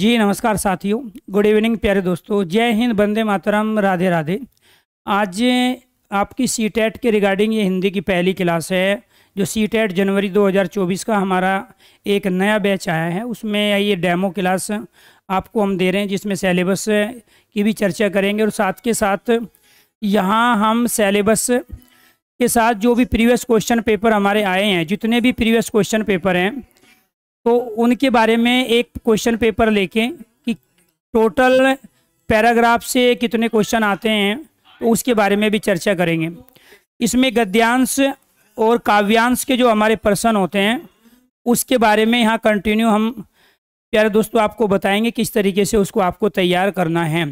जी नमस्कार साथियों good evening प्यारे दोस्तों जय हिंद बंदे मातरम राधे राधे आज आपकी सी टेट के रिगार्डिंग ये हिंदी की पहली क्लास है जो सी टेट जनवरी 2024 का हमारा एक नया बैच आया है उसमें ये डेमो क्लास आपको हम दे रहे हैं जिसमें सेलेबस की भी चर्चा करेंगे और साथ के साथ यहाँ हम सेलेबस के साथ जो भी प्रीवियस क्वेश्चन पेपर हमारे आए हैं जितने भी प्रीवियस क्वेश्चन पेपर हैं तो उनके बारे में एक क्वेश्चन पेपर लेके कि टोटल पैराग्राफ से कितने क्वेश्चन आते हैं तो उसके बारे में भी चर्चा करेंगे इसमें गद्यांश और काव्यांश के जो हमारे पर्सन होते हैं उसके बारे में यहाँ कंटिन्यू हम प्यारे दोस्तों आपको बताएंगे किस तरीके से उसको आपको तैयार करना है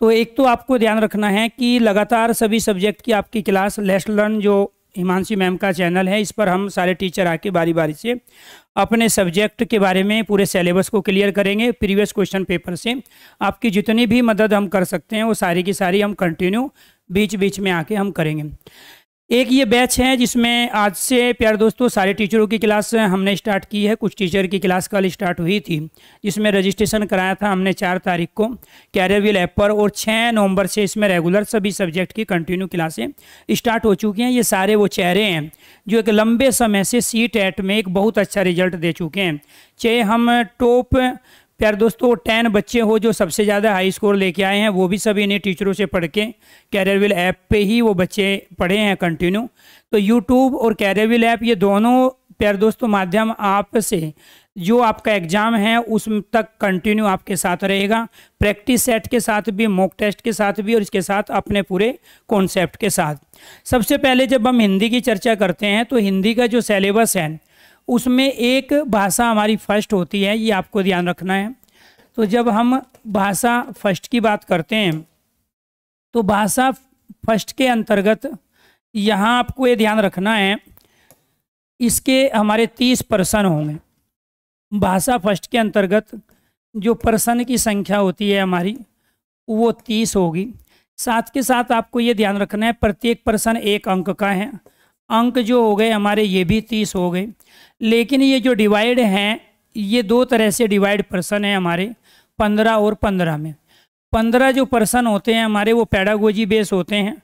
तो एक तो आपको ध्यान रखना है कि लगातार सभी सब्जेक्ट की आपकी क्लास लेस लर्न जो हिमांशी मैम का चैनल है इस पर हम सारे टीचर आके बारी बारी से अपने सब्जेक्ट के बारे में पूरे सिलेबस को क्लियर करेंगे प्रीवियस क्वेश्चन पेपर से आपकी जितनी भी मदद हम कर सकते हैं वो सारी की सारी हम कंटिन्यू बीच बीच में आके हम करेंगे एक ये बैच है जिसमें आज से प्यारे दोस्तों सारे टीचरों की क्लास हमने स्टार्ट की है कुछ टीचर की क्लास कल स्टार्ट हुई थी जिसमें रजिस्ट्रेशन कराया था हमने चार तारीख को कैरियर ऐप पर और छः नवंबर से इसमें रेगुलर सभी सब्जेक्ट की कंटिन्यू क्लासें स्टार्ट हो चुकी हैं ये सारे वो चेहरे हैं जो एक लंबे समय से सी में एक बहुत अच्छा रिजल्ट दे चुके हैं चाहे हम टॉप प्यार दोस्तों टेन बच्चे हो जो सबसे ज़्यादा हाई स्कोर लेके आए हैं वो भी सभी इन्हें टीचरों से पढ़ के कैरियरविल ऐप पे ही वो बच्चे पढ़े हैं कंटिन्यू तो यूट्यूब और कैरियरविल ऐप ये दोनों प्यार दोस्तों माध्यम आप से जो आपका एग्ज़ाम है उस तक कंटिन्यू आपके साथ रहेगा प्रैक्टिस सेट के साथ भी मॉक टेस्ट के साथ भी और इसके साथ अपने पूरे कॉन्सेप्ट के साथ सबसे पहले जब हम हिंदी की चर्चा करते हैं तो हिंदी का जो सेलेबस है उसमें एक भाषा हमारी फर्स्ट होती है ये आपको ध्यान रखना है तो जब हम भाषा फर्स्ट की बात करते हैं तो भाषा फर्स्ट के अंतर्गत यहाँ आपको ये ध्यान रखना है इसके हमारे तीस पर्सन होंगे भाषा फर्स्ट के अंतर्गत जो पर्सन की संख्या होती है हमारी वो तीस होगी साथ के साथ आपको ये ध्यान रखना है प्रत्येक पर्सन एक अंक का है अंक जो हो गए हमारे ये भी तीस हो गए लेकिन ये जो डिवाइड हैं ये दो तरह से डिवाइड पर्सन हैं हमारे पंद्रह और पंद्रह में पंद्रह जो पर्सन होते हैं हमारे वो पैडागोजी बेस होते हैं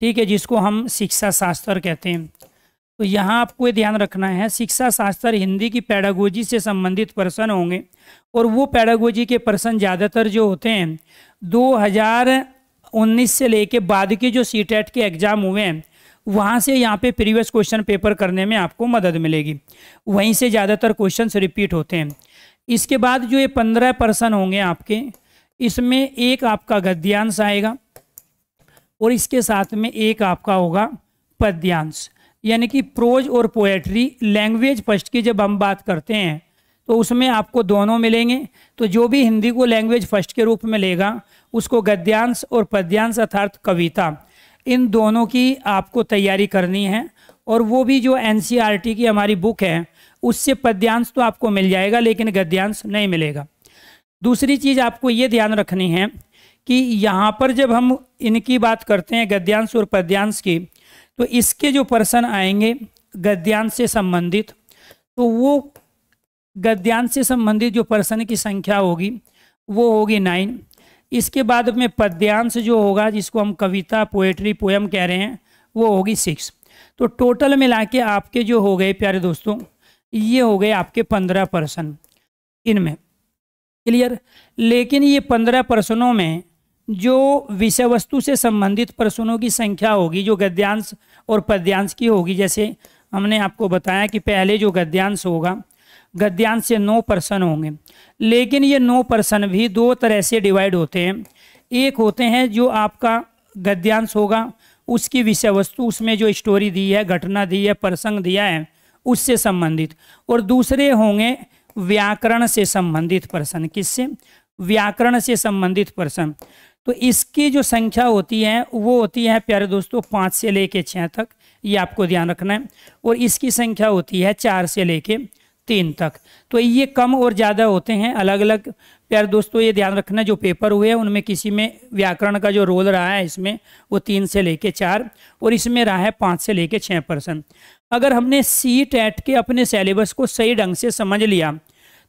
ठीक है जिसको हम शिक्षा शास्त्र कहते हैं तो यहाँ आपको ये ध्यान रखना है शिक्षा शास्त्र हिंदी की पैडागोजी से संबंधित पर्सन होंगे और वो पैडागोजी के पर्सन ज़्यादातर जो होते हैं 2019 से लेके बाद के जो सी e के एग्ज़ाम हुए हैं वहाँ से यहाँ पे प्रीवियस क्वेश्चन पेपर करने में आपको मदद मिलेगी वहीं से ज़्यादातर क्वेश्चन रिपीट होते हैं इसके बाद जो ये पंद्रह पर्सन होंगे आपके इसमें एक आपका गद्यांश आएगा और इसके साथ में एक आपका होगा पद्यांश यानी कि प्रोज और पोएट्री लैंग्वेज फर्स्ट की जब हम बात करते हैं तो उसमें आपको दोनों मिलेंगे तो जो भी हिंदी को लैंग्वेज फर्स्ट के रूप में लेगा उसको गद्यांश और पद्यांश अर्थात कविता इन दोनों की आपको तैयारी करनी है और वो भी जो एन e की हमारी बुक है उससे पद्यांश तो आपको मिल जाएगा लेकिन गद्यांश नहीं मिलेगा दूसरी चीज़ आपको ये ध्यान रखनी है कि यहाँ पर जब हम इनकी बात करते हैं गद्यांश और पद्यांश की तो इसके जो पर्सन आएंगे गद्यांश से संबंधित तो वो गद्यांश से संबंधित जो पर्सन की संख्या होगी वो होगी नाइन इसके बाद में पद्यांश जो होगा जिसको हम कविता पोएट्री पोएम कह रहे हैं वो होगी सिक्स तो टोटल मिला के आपके जो हो गए प्यारे दोस्तों ये हो गए आपके पंद्रह पर्सन इनमें क्लियर लेकिन ये पंद्रह पर्सनों में जो विषय वस्तु से संबंधित पर्सनों की संख्या होगी जो गद्यांश और पद्यांश की होगी जैसे हमने आपको बताया कि पहले जो गद्यांश होगा गद्यांश से नौ पर्सन होंगे लेकिन ये नौ पर्सन भी दो तरह से डिवाइड होते हैं एक होते हैं जो आपका गद्यांश होगा उसकी विषय वस्तु उसमें जो स्टोरी दी है घटना दी है प्रसंग दिया है उससे संबंधित और दूसरे होंगे व्याकरण से संबंधित प्रश्न किससे व्याकरण से संबंधित प्रश्न तो इसकी जो संख्या होती है वो होती है प्यारे दोस्तों पाँच से लेके छः तक ये आपको ध्यान रखना है और इसकी संख्या होती है चार से लेके तीन तक तो ये कम और ज़्यादा होते हैं अलग अलग प्यार दोस्तों ये ध्यान रखना जो पेपर हुए हैं उनमें किसी में व्याकरण का जो रोल रहा है इसमें वो तीन से लेके चार और इसमें रहा है पाँच से लेके छः परसेंट अगर हमने सी टैट e के अपने सेलेबस को सही ढंग से समझ लिया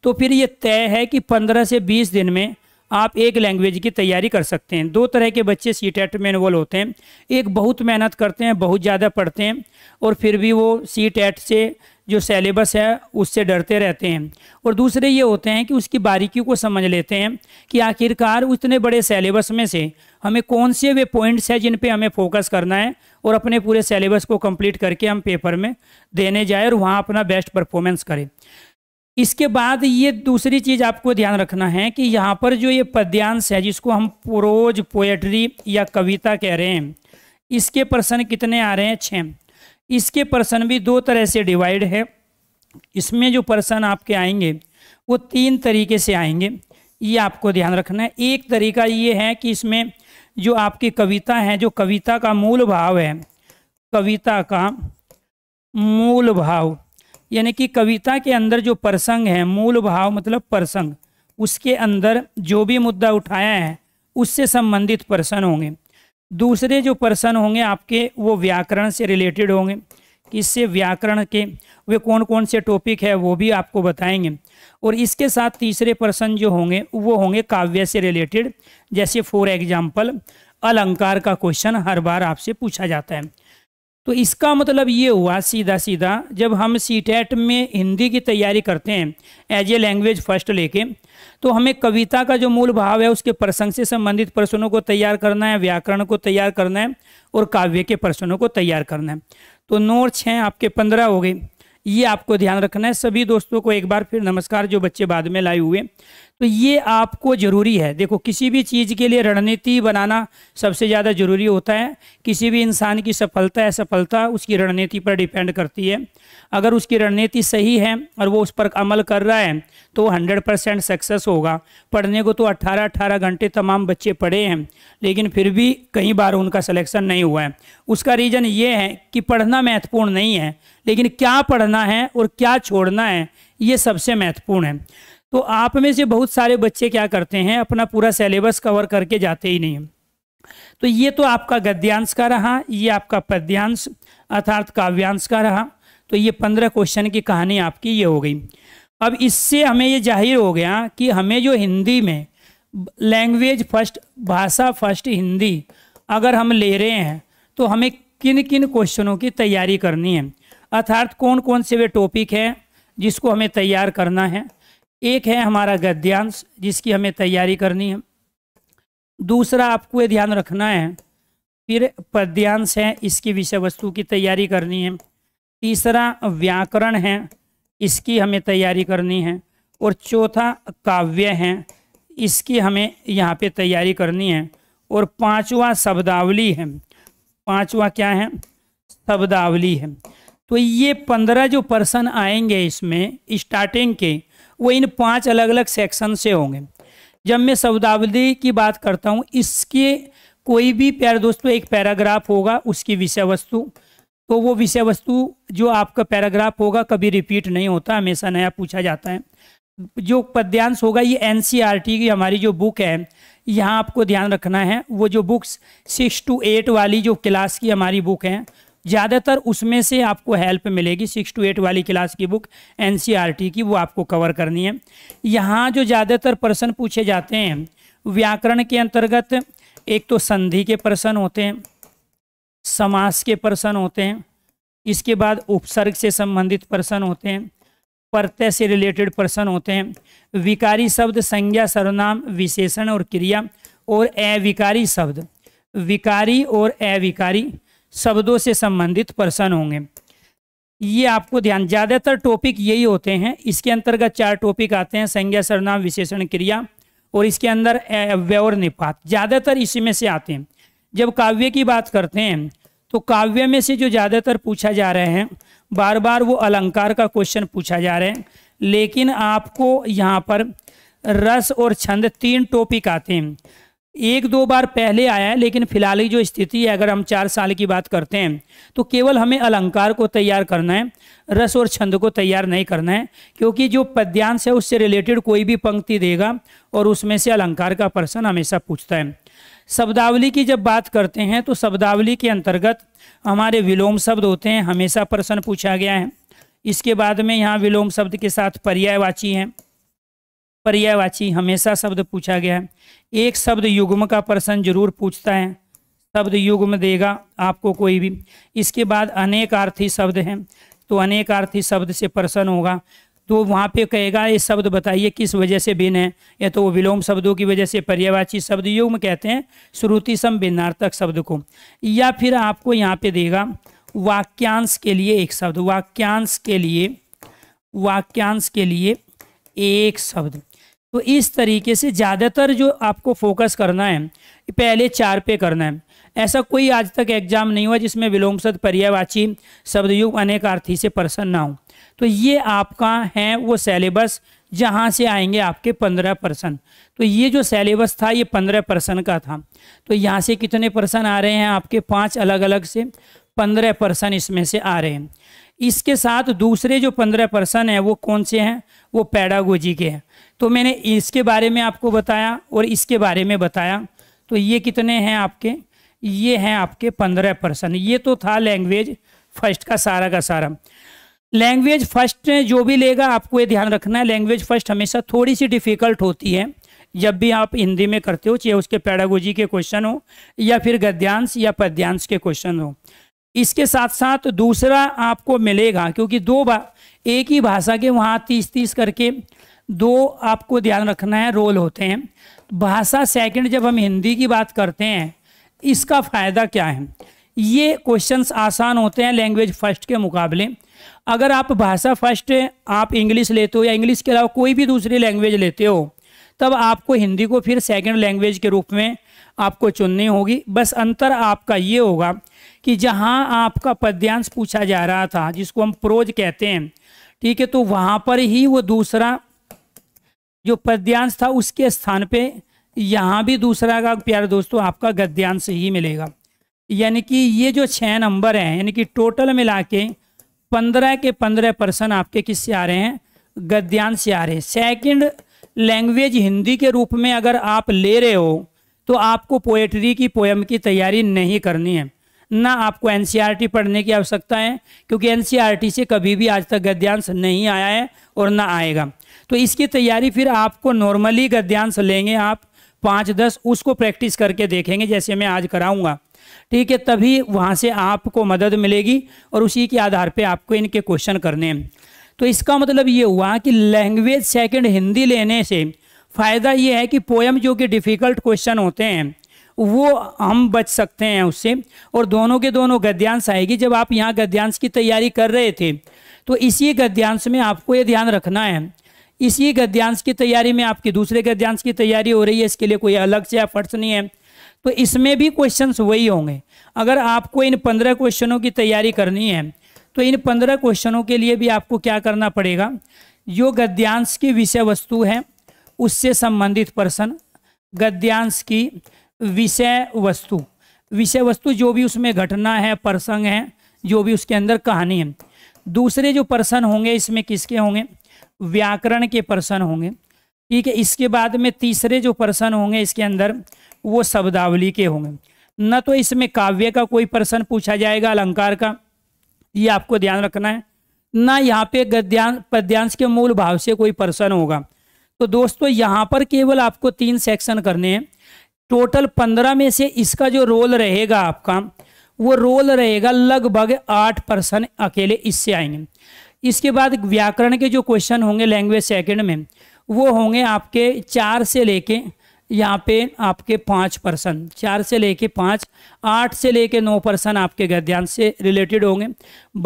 तो फिर ये तय है कि पंद्रह से बीस दिन में आप एक लैंग्वेज की तैयारी कर सकते हैं दो तरह के बच्चे सी टेट में इन्वॉल्व होते हैं एक बहुत मेहनत करते हैं बहुत ज़्यादा पढ़ते हैं और फिर भी वो सी टेट से जो सेलेबस है उससे डरते रहते हैं और दूसरे ये होते हैं कि उसकी बारीकियों को समझ लेते हैं कि आखिरकार उतने बड़े सेलेबस में से हमें कौन से वे पॉइंट्स हैं जिन पे हमें फोकस करना है और अपने पूरे सेलेबस को कंप्लीट करके हम पेपर में देने जाए और वहाँ अपना बेस्ट परफॉर्मेंस करें इसके बाद ये दूसरी चीज़ आपको ध्यान रखना है कि यहाँ पर जो ये पद्यांश है जिसको हम प्रोज पोएट्री या कविता कह रहे हैं इसके प्रश्न कितने आ रहे हैं छः इसके प्रश्न भी दो तरह से डिवाइड है इसमें जो प्रश्न आपके आएंगे वो तीन तरीके से आएंगे ये आपको ध्यान रखना है एक तरीका ये है कि इसमें जो आपकी कविता है जो कविता का मूल भाव है कविता का मूल भाव यानी कि कविता के अंदर जो प्रसंग है मूल भाव मतलब प्रसंग उसके अंदर जो भी मुद्दा उठाया है उससे संबंधित प्रश्न होंगे दूसरे जो प्रश्न होंगे आपके वो व्याकरण से रिलेटेड होंगे कि इससे व्याकरण के वे कौन कौन से टॉपिक है वो भी आपको बताएंगे और इसके साथ तीसरे प्रश्न जो होंगे वो होंगे काव्य से रिलेटेड जैसे फॉर एग्जाम्पल अलंकार का क्वेश्चन हर बार आपसे पूछा जाता है तो इसका मतलब ये हुआ सीधा सीधा जब हम सी में हिंदी की तैयारी करते हैं एज ए लैंग्वेज फर्स्ट लेके तो हमें कविता का जो मूल भाव है उसके प्रसंग से संबंधित प्रश्नों को तैयार करना है व्याकरण को तैयार करना है और काव्य के प्रश्नों को तैयार करना है तो नौ छः आपके पंद्रह हो गए ये आपको ध्यान रखना है सभी दोस्तों को एक बार फिर नमस्कार जो बच्चे बाद में लाए हुए तो ये आपको ज़रूरी है देखो किसी भी चीज़ के लिए रणनीति बनाना सबसे ज़्यादा ज़रूरी होता है किसी भी इंसान की सफलता असफलता उसकी रणनीति पर डिपेंड करती है अगर उसकी रणनीति सही है और वो उस पर अमल कर रहा है तो हंड्रेड परसेंट सक्सेस होगा पढ़ने को तो अट्ठारह अट्ठारह घंटे तमाम बच्चे पढ़े हैं लेकिन फिर भी कई बार उनका सलेक्शन नहीं हुआ है उसका रीज़न ये है कि पढ़ना महत्वपूर्ण नहीं है लेकिन क्या पढ़ना है और क्या छोड़ना है ये सबसे महत्वपूर्ण है तो आप में से बहुत सारे बच्चे क्या करते हैं अपना पूरा सिलेबस कवर करके जाते ही नहीं तो ये तो आपका गद्यांश का रहा ये आपका पद्यांश अर्थात काव्यांश का रहा तो ये पंद्रह क्वेश्चन की कहानी आपकी ये हो गई अब इससे हमें ये जाहिर हो गया कि हमें जो हिंदी में लैंग्वेज फर्स्ट भाषा फर्स्ट हिंदी अगर हम ले रहे हैं तो हमें किन किन क्वेश्चनों की तैयारी करनी है अर्थात कौन कौन से वे टॉपिक हैं जिसको हमें तैयार करना है एक है हमारा गद्यांश जिसकी हमें तैयारी करनी है दूसरा आपको ये ध्यान रखना है फिर पद्यांश है इसकी विषय वस्तु की तैयारी करनी है तीसरा व्याकरण है इसकी हमें तैयारी करनी है और चौथा काव्य है इसकी हमें यहाँ पे तैयारी करनी है और पांचवा शब्दावली है पांचवा क्या है शब्दावली है तो ये पंद्रह जो पर्सन आएंगे इसमें स्टार्टिंग के वो इन पांच अलग अलग सेक्शन से होंगे जब मैं शब्दावली की बात करता हूँ इसके कोई भी प्यार दोस्तों एक पैराग्राफ होगा उसकी विषय वस्तु तो वो विषय वस्तु जो आपका पैराग्राफ होगा कभी रिपीट नहीं होता हमेशा नया पूछा जाता है जो पद्यांश होगा ये एन e की हमारी जो बुक है यहाँ आपको ध्यान रखना है वो जो बुक्स सिक्स टू एट वाली जो क्लास की हमारी बुक है ज़्यादातर उसमें से आपको हेल्प मिलेगी सिक्स टू एट वाली क्लास की बुक एन e की वो आपको कवर करनी है यहाँ जो ज़्यादातर प्रश्न पूछे जाते हैं व्याकरण के अंतर्गत एक तो संधि के प्रश्न होते हैं समास के प्रश्न होते हैं इसके बाद उपसर्ग से संबंधित प्रश्न होते हैं प्रत्यय से रिलेटेड प्रश्न होते हैं विकारी शब्द संज्ञा सर्वनाम विशेषण और क्रिया और अविकारी शब्द विकारी और अविकारी शब्दों से संबंधित प्रश्न होंगे ये आपको ध्यान ज़्यादातर टॉपिक यही होते हैं इसके अंतर्गत चार टॉपिक आते हैं संज्ञा सरनाम विशेषण क्रिया और इसके अंदर व्यवर निपात ज़्यादातर इसी में से आते हैं जब काव्य की बात करते हैं तो काव्य में से जो ज़्यादातर पूछा जा रहे हैं बार बार वो अलंकार का क्वेश्चन पूछा जा रहे हैं लेकिन आपको यहाँ पर रस और छंद तीन टॉपिक आते हैं एक दो बार पहले आया है लेकिन फिलहाल की जो स्थिति है अगर हम चार साल की बात करते हैं तो केवल हमें अलंकार को तैयार करना है रस और छंद को तैयार नहीं करना है क्योंकि जो पद्यांश है उससे रिलेटेड कोई भी पंक्ति देगा और उसमें से अलंकार का प्रश्न हमेशा पूछता है शब्दावली की जब बात करते हैं तो शब्दावली के अंतर्गत हमारे विलोम शब्द होते हैं हमेशा प्रश्न पूछा गया है इसके बाद में यहाँ विलोम शब्द के साथ पर्यायवाची हैं पर्यायवाची हमेशा शब्द पूछा गया है एक शब्द युग्म का प्रश्न जरूर पूछता है शब्द युग्म देगा आपको कोई भी इसके बाद अनेकार्थी शब्द हैं तो अनेकार्थी शब्द से प्रश्न होगा तो वहाँ पे कहेगा ये शब्द बताइए किस वजह से भिन्न है या तो वो विलोम शब्दों की वजह से पर्यावाची शब्द युग्म कहते हैं श्रुति सम भिन्नार्थक शब्द को या फिर आपको यहाँ पे देगा वाक्यांश के लिए एक शब्द वाक्यांश के लिए वाक्यांश के लिए एक शब्द तो इस तरीके से ज़्यादातर जो आपको फोकस करना है पहले चार पे करना है ऐसा कोई आज तक एग्जाम नहीं हुआ जिसमें विलोम सद पर्यायवाची शब्दयुग अनेक आर्थी से प्रसन्न ना हो तो ये आपका है वो सेलेबस जहाँ से आएंगे आपके पंद्रह परसेंट तो ये जो सेलेबस था ये पंद्रह परसेंट का था तो यहाँ से कितने परसेंट आ रहे हैं आपके पाँच अलग अलग से पंद्रह परसेंट इसमें से आ रहे हैं इसके साथ दूसरे जो पंद्रह पर्सन हैं वो कौन से हैं वो पैडागोजी के हैं तो मैंने इसके बारे में आपको बताया और इसके बारे में बताया तो ये कितने हैं आपके ये हैं आपके पंद्रह पर्सन ये तो था लैंग्वेज फर्स्ट का सारा का सारा लैंग्वेज फर्स्ट जो भी लेगा आपको ये ध्यान रखना है लैंग्वेज फर्स्ट हमेशा थोड़ी सी डिफ़िकल्ट होती है जब भी आप हिंदी में करते हो चाहे उसके पैडागोजी के क्वेश्चन हो या फिर गद्यांश या पद्यांश के क्वेश्चन हो इसके साथ साथ दूसरा आपको मिलेगा क्योंकि दो एक ही भाषा के वहाँ तीस तीस करके दो आपको ध्यान रखना है रोल होते हैं भाषा सेकंड जब हम हिंदी की बात करते हैं इसका फ़ायदा क्या है ये क्वेश्चंस आसान होते हैं लैंग्वेज फर्स्ट के मुकाबले अगर आप भाषा फर्स्ट आप इंग्लिश लेते हो या इंग्लिश के अलावा कोई भी दूसरी लैंग्वेज लेते हो तब आपको हिंदी को फिर सेकेंड लैंग्वेज के रूप में आपको चुननी होगी बस अंतर आपका ये होगा कि जहाँ आपका पद्यांश पूछा जा रहा था जिसको हम प्रोज कहते हैं ठीक है तो वहाँ पर ही वो दूसरा जो पद्यांश था उसके स्थान पे यहाँ भी दूसरा का प्यारे दोस्तों आपका गद्यांश ही मिलेगा यानी कि ये जो छः नंबर हैं यानी कि टोटल मिला के पंद्रह के पंद्रह पर्सन आपके किससे आ रहे हैं गद्यांश से आ रहे हैं सेकेंड लैंग्वेज हिंदी के रूप में अगर आप ले रहे हो तो आपको पोएट्री की पोएम की तैयारी नहीं करनी है ना आपको एनसीईआरटी e पढ़ने की आवश्यकता है क्योंकि एनसीईआरटी e से कभी भी आज तक गद्यांश नहीं आया है और ना आएगा तो इसकी तैयारी फिर आपको नॉर्मली गद्यांश लेंगे आप पाँच दस उसको प्रैक्टिस करके देखेंगे जैसे मैं आज कराऊंगा ठीक है तभी वहाँ से आपको मदद मिलेगी और उसी के आधार पर आपको इनके क्वेश्चन करने हैं तो इसका मतलब ये हुआ कि लैंग्वेज सेकेंड हिंदी लेने से फ़ायदा ये है कि पोएम जो कि डिफ़िकल्ट क्वेश्चन होते हैं वो हम बच सकते हैं उससे और दोनों के दोनों गद्यांश आएगी जब आप यहाँ गद्यांश की तैयारी कर रहे थे तो इसी गद्यांश में आपको ये ध्यान रखना है इसी गद्यांश की तैयारी में आपकी दूसरे गद्यांश की तैयारी हो रही है इसके लिए कोई अलग से एफर्ट्स नहीं है तो इसमें भी क्वेश्चंस वही होंगे अगर आपको इन पंद्रह क्वेश्चनों की तैयारी करनी है तो इन पंद्रह क्वेश्चनों के लिए भी आपको क्या करना पड़ेगा जो गद्यांश की विषय वस्तु है उससे संबंधित प्रश्न गद्यांश की विषय वस्तु विषय वस्तु जो भी उसमें घटना है प्रसंग है जो भी उसके अंदर कहानी है दूसरे जो पर्सन होंगे इसमें किसके होंगे व्याकरण के पर्सन होंगे ठीक है इसके बाद में तीसरे जो पर्सन होंगे इसके अंदर वो शब्दावली के होंगे न तो इसमें काव्य का कोई पर्सन पूछा जाएगा अलंकार का ये आपको ध्यान रखना है ना यहाँ पे गद्यांश पद्यांश के मूल भाव से कोई पर्सन होगा तो दोस्तों यहाँ पर केवल आपको तीन सेक्शन करने हैं टोटल पंद्रह में से इसका जो रोल रहेगा आपका वो रोल रहेगा लगभग आठ परसेंट अकेले इससे आएंगे इसके बाद व्याकरण के जो क्वेश्चन होंगे लैंग्वेज सेकंड में वो होंगे आपके चार से लेके यहाँ पे आपके पाँच परसेंट चार से लेके पाँच आठ से लेके नौ परसेंट आपके गद्यांश से रिलेटेड होंगे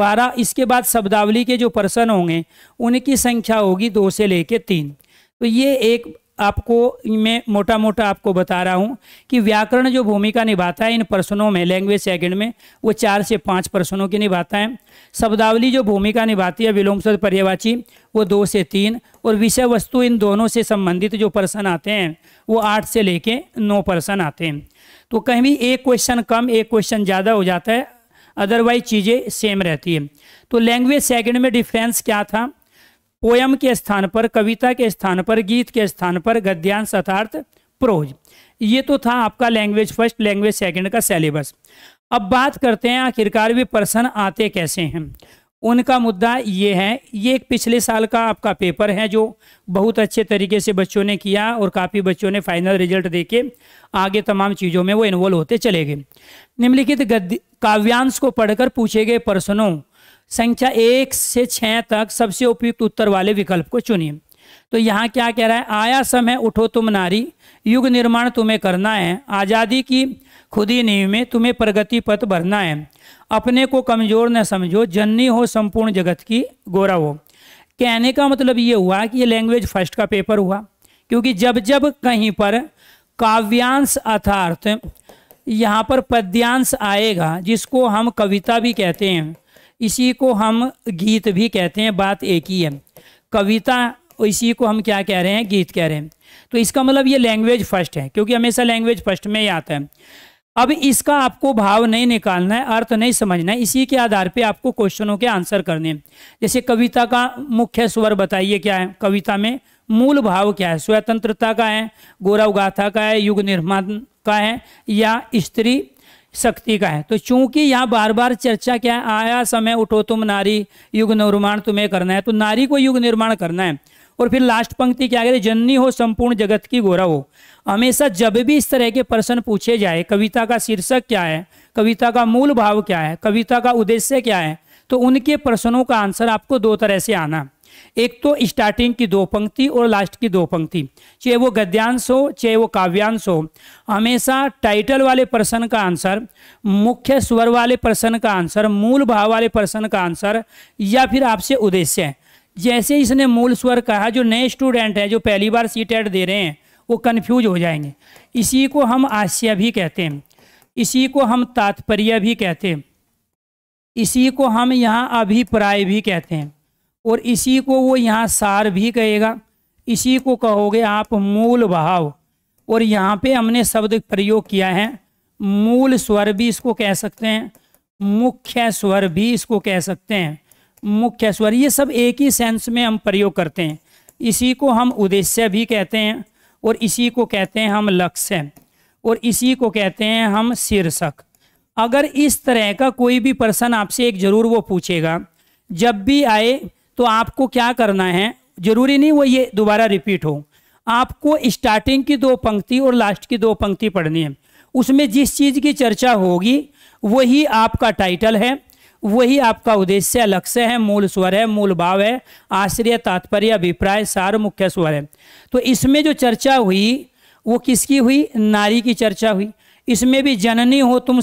बारह इसके बाद शब्दावली के जो पर्सन होंगे उनकी संख्या होगी दो से लेके तीन तो ये एक आपको मैं मोटा मोटा आपको बता रहा हूँ कि व्याकरण जो भूमिका निभाता है इन प्रश्नों में लैंग्वेज सेकंड में वो चार से पाँच प्रश्नों की निभाता है शब्दावली जो भूमिका निभाती है विलोम शब्द पर्यवाची वो दो से तीन और विषय वस्तु इन दोनों से संबंधित जो प्रश्न आते हैं वो आठ से लेके नौ प्रश्न आते हैं तो कहीं भी एक क्वेश्चन कम एक क्वेश्चन ज़्यादा हो जाता है अदरवाइज चीज़ें सेम रहती है तो लैंग्वेज सेकंड में डिफ्रेंस क्या था पोयम के स्थान पर कविता के स्थान पर गीत के स्थान पर गद्यांश अर्थार्थ प्रोज ये तो था आपका लैंग्वेज फर्स्ट लैंग्वेज सेकंड का सिलेबस अब बात करते हैं आखिरकार भी पर्सन आते कैसे हैं उनका मुद्दा ये है ये एक पिछले साल का आपका पेपर है जो बहुत अच्छे तरीके से बच्चों ने किया और काफ़ी बच्चों ने फाइनल रिजल्ट दे के आगे तमाम चीज़ों में वो इन्वॉल्व होते चले गए निम्नलिखित गद्य काव्यांश को पढ़कर पूछे गए पर्सनों संख्या एक से छः तक सबसे उपयुक्त उत्तर वाले विकल्प को चुनिए तो यहाँ क्या कह रहा है आया समय उठो तुम नारी युग निर्माण तुम्हें करना है आज़ादी की खुदी नींव में तुम्हें प्रगति पथ भरना है अपने को कमज़ोर न समझो जननी हो संपूर्ण जगत की गोरा हो कहने का मतलब ये हुआ कि ये लैंग्वेज फर्स्ट का पेपर हुआ क्योंकि जब जब कहीं पर काव्यांश अर्थार्थ यहाँ पर पद्यांश आएगा जिसको हम कविता भी कहते हैं इसी को हम गीत भी कहते हैं बात एक ही है कविता इसी को हम क्या कह रहे हैं गीत कह रहे हैं तो इसका मतलब ये लैंग्वेज फर्स्ट है क्योंकि हमेशा लैंग्वेज फर्स्ट में ही आता है अब इसका आपको भाव नहीं निकालना है अर्थ नहीं समझना है इसी के आधार पे आपको क्वेश्चनों के आंसर करने हैं जैसे कविता का मुख्य स्वर बताइए क्या है कविता में मूल भाव क्या है स्वतंत्रता का है गौरव गाथा का है युग निर्माण का है या स्त्री शक्ति का है तो चूंकि यहाँ बार बार चर्चा क्या है आया समय उठो तुम नारी युग निर्माण तुम्हें करना है तो नारी को युग निर्माण करना है और फिर लास्ट पंक्ति क्या कहते जननी हो संपूर्ण जगत की गोरा हो हमेशा जब भी इस तरह के प्रश्न पूछे जाए कविता का शीर्षक क्या है कविता का मूल भाव क्या है कविता का उद्देश्य क्या है तो उनके प्रश्नों का आंसर आपको दो तरह से आना एक तो स्टार्टिंग की दो पंक्ति और लास्ट की दो पंक्ति चाहे वो गद्यांश हो चाहे वो काव्यांश हो हमेशा टाइटल वाले प्रश्न का आंसर मुख्य स्वर वाले प्रश्न का आंसर मूल भाव वाले प्रश्न का आंसर या फिर आपसे उद्देश्य है जैसे इसने मूल स्वर कहा जो नए स्टूडेंट हैं जो पहली बार सी दे रहे हैं वो कन्फ्यूज हो जाएंगे इसी को हम आशय भी कहते हैं इसी को हम तात्पर्य भी कहते हैं इसी को हम यहाँ अभिप्राय भी कहते हैं और इसी को वो यहाँ सार भी कहेगा इसी को कहोगे आप मूल भाव और यहाँ पे हमने शब्द प्रयोग किया है मूल स्वर भी इसको कह सकते हैं मुख्य स्वर भी इसको कह सकते हैं मुख्य स्वर ये सब एक ही सेंस में हम प्रयोग करते हैं इसी को हम उद्देश्य भी कहते हैं और इसी को कहते हैं हम लक्ष्य और इसी को कहते हैं हम शीर्षक अगर इस तरह का कोई भी पर्सन आपसे एक ज़रूर वो पूछेगा जब भी आए तो आपको क्या करना है जरूरी नहीं वो ये दोबारा रिपीट हो आपको स्टार्टिंग की दो पंक्ति और लास्ट की दो पंक्ति पढ़नी है उसमें जिस चीज़ की चर्चा होगी वही आपका टाइटल है वही आपका उद्देश्य लक्ष्य है मूल स्वर है मूल भाव है आश्रय तात्पर्य अभिप्राय सार मुख्य स्वर है तो इसमें जो चर्चा हुई वो किसकी हुई नारी की चर्चा हुई इसमें भी जननी हो तुम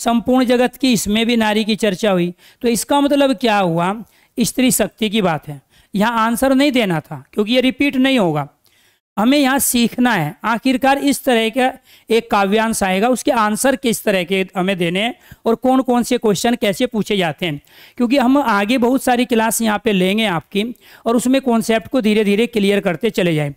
संपूर्ण जगत की इसमें भी नारी की चर्चा हुई तो इसका मतलब क्या हुआ स्त्री शक्ति की बात है यहाँ आंसर नहीं देना था क्योंकि ये रिपीट नहीं होगा हमें यहाँ सीखना है आखिरकार इस तरह का एक काव्यांश आएगा उसके आंसर किस तरह के हमें देने हैं और कौन कौन से क्वेश्चन कैसे पूछे जाते हैं क्योंकि हम आगे बहुत सारी क्लास यहाँ पे लेंगे आपकी और उसमें कॉन्सेप्ट को धीरे धीरे क्लियर करते चले जाएं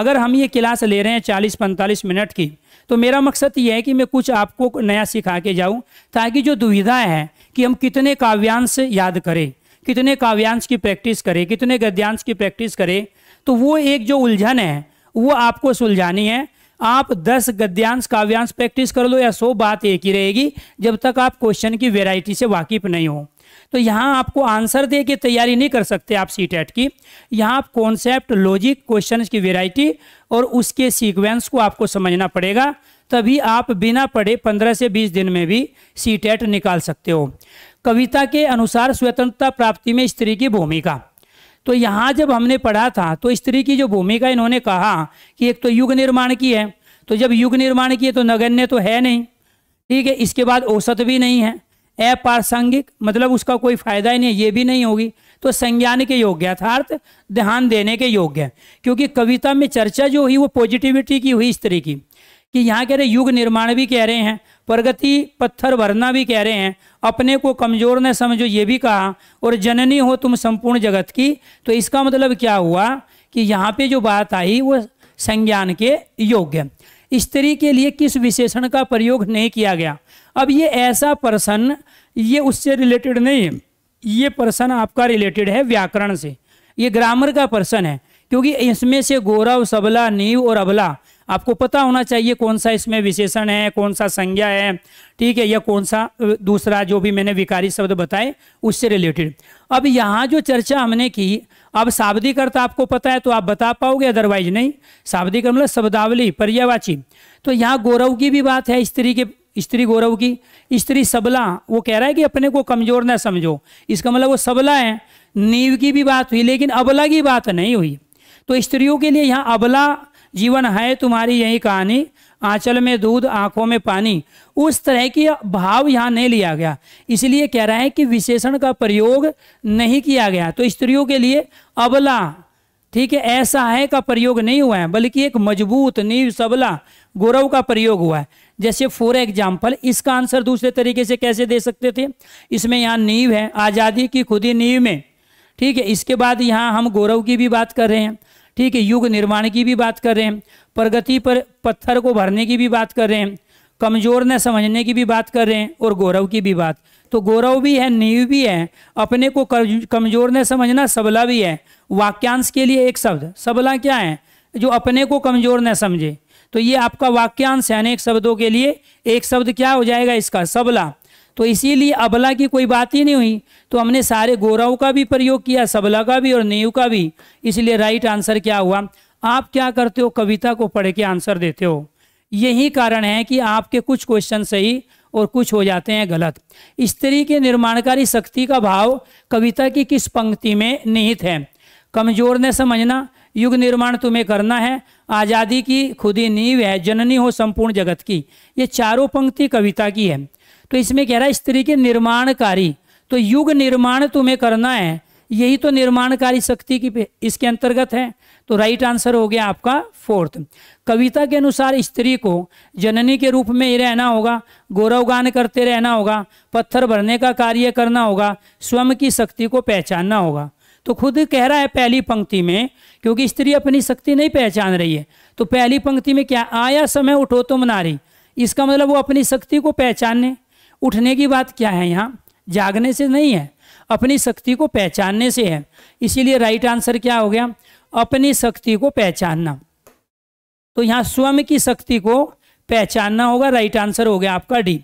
अगर हम ये क्लास ले रहे हैं चालीस पैंतालीस मिनट की तो मेरा मकसद ये है कि मैं कुछ आपको नया सिखा के जाऊँ ताकि जो दुविधा है कि हम कितने काव्यांश याद करें कितने काव्यांश की प्रैक्टिस करें कितने गद्यांश की प्रैक्टिस करें तो वो एक जो उलझन है वो आपको सुलझानी है आप 10 गद्यांश काव्यांश प्रैक्टिस कर लो या सो बात एक ही रहेगी जब तक आप क्वेश्चन की वेराइटी से वाकिफ नहीं हो तो यहाँ आपको आंसर दे के तैयारी नहीं कर सकते आप सी टेट की यहाँ आप कॉन्सेप्ट लॉजिक क्वेश्चन की वेराइटी और उसके सीक्वेंस को आपको समझना पड़ेगा तभी आप बिना पढ़े 15 से 20 दिन में भी सी टेट निकाल सकते हो कविता के अनुसार स्वतंत्रता प्राप्ति में स्त्री की भूमिका तो यहाँ जब हमने पढ़ा था तो स्त्री की जो भूमिका इन्होंने कहा कि एक तो युग निर्माण की है तो जब युग निर्माण की है तो नगण्य तो है नहीं ठीक है इसके बाद औसत भी नहीं है अप्रासंगिक मतलब उसका कोई फायदा ही नहीं है ये भी नहीं होगी तो संज्ञान के योग्य अर्थार्थ ध्यान देने के योग्य क्योंकि कविता में चर्चा जो हुई वो पॉजिटिविटी की हुई स्त्री की कि यहाँ कह रहे युग निर्माण भी कह रहे हैं प्रगति पत्थर भरना भी कह रहे हैं अपने को कमजोर न समझो ये भी कहा और जननी हो तुम संपूर्ण जगत की तो इसका मतलब क्या हुआ कि यहाँ पे जो बात आई वो संज्ञान के योग्य स्त्री के लिए किस विशेषण का प्रयोग नहीं किया गया अब ये ऐसा पर्सन ये उससे रिलेटेड नहीं है ये पर्सन आपका रिलेटेड है व्याकरण से ये ग्रामर का पर्सन है क्योंकि इसमें से गौरव सबला नीव और अबला आपको पता होना चाहिए कौन सा इसमें विशेषण है कौन सा संज्ञा है ठीक है या कौन सा दूसरा जो भी मैंने विकारी शब्द बताए उससे रिलेटेड अब यहाँ जो चर्चा हमने की अब शाब्दिक अर्थ आपको पता है तो आप बता पाओगे अदरवाइज नहीं शाब्दिक मतलब शब्दावली पर्यावाची तो यहाँ गौरव की भी बात है स्त्री के स्त्री गौरव की स्त्री सबला वो कह रहा है कि अपने को कमजोर ना समझो इसका मतलब वो सबला है नींव की भी बात हुई लेकिन अबला की बात नहीं हुई तो स्त्रियों के लिए यहाँ अबला जीवन है तुम्हारी यही कहानी आंचल में दूध आंखों में पानी उस तरह की भाव यहाँ नहीं लिया गया इसलिए कह रहा है कि विशेषण का प्रयोग नहीं किया गया तो स्त्रियों के लिए अबला ठीक है ऐसा है का प्रयोग नहीं हुआ है बल्कि एक मजबूत नीव सबला गौरव का प्रयोग हुआ है जैसे फॉर एग्जाम्पल इसका आंसर दूसरे तरीके से कैसे दे सकते थे इसमें यहाँ नींव है आज़ादी की खुदी नींव में ठीक है इसके बाद यहाँ हम गौरव की भी बात कर रहे हैं ठीक है युग निर्माण की भी बात कर रहे हैं प्रगति पर पत्थर को भरने की भी बात कर रहे हैं कमज़ोर ने समझने की भी बात कर रहे हैं और गौरव की भी बात तो गौरव भी है नीव भी है अपने को कमज़ोर ने समझना सबला भी है वाक्यांश के लिए एक शब्द सबला क्या है जो अपने को कमज़ोर न समझे तो ये आपका वाक्यांश है अनेक शब्दों के लिए एक शब्द क्या हो जाएगा इसका सबला तो इसीलिए अबला की कोई बात ही नहीं हुई तो हमने सारे गोराओं का भी प्रयोग किया सबला का भी और नेव का भी इसलिए राइट आंसर क्या हुआ आप क्या करते हो कविता को पढ़ के आंसर देते हो यही कारण है कि आपके कुछ क्वेश्चन सही और कुछ हो जाते हैं गलत स्त्री के निर्माणकारी शक्ति का भाव कविता की किस पंक्ति में निहित है कमजोर ने समझना युग निर्माण तुम्हें करना है आज़ादी की खुदी नींव है जननी हो संपूर्ण जगत की ये चारों पंक्ति कविता की है तो इसमें कह रहा है स्त्री के निर्माणकारी तो युग निर्माण तुम्हें करना है यही तो निर्माणकारी शक्ति की इसके अंतर्गत है तो राइट आंसर हो गया आपका फोर्थ कविता के अनुसार स्त्री को जननी के रूप में ही रहना होगा गौरवगान करते रहना होगा पत्थर भरने का कार्य करना होगा स्वयं की शक्ति को पहचानना होगा तो खुद कह रहा है पहली पंक्ति में क्योंकि स्त्री अपनी शक्ति नहीं पहचान रही है तो पहली पंक्ति में क्या आया समय उठो तुम नारी इसका मतलब वो अपनी शक्ति को पहचानने उठने की बात क्या है यहाँ जागने से नहीं है अपनी शक्ति को पहचानने से है इसीलिए राइट आंसर क्या हो गया अपनी शक्ति को पहचानना तो यहाँ स्वयं की शक्ति को पहचानना होगा राइट आंसर हो गया आपका डी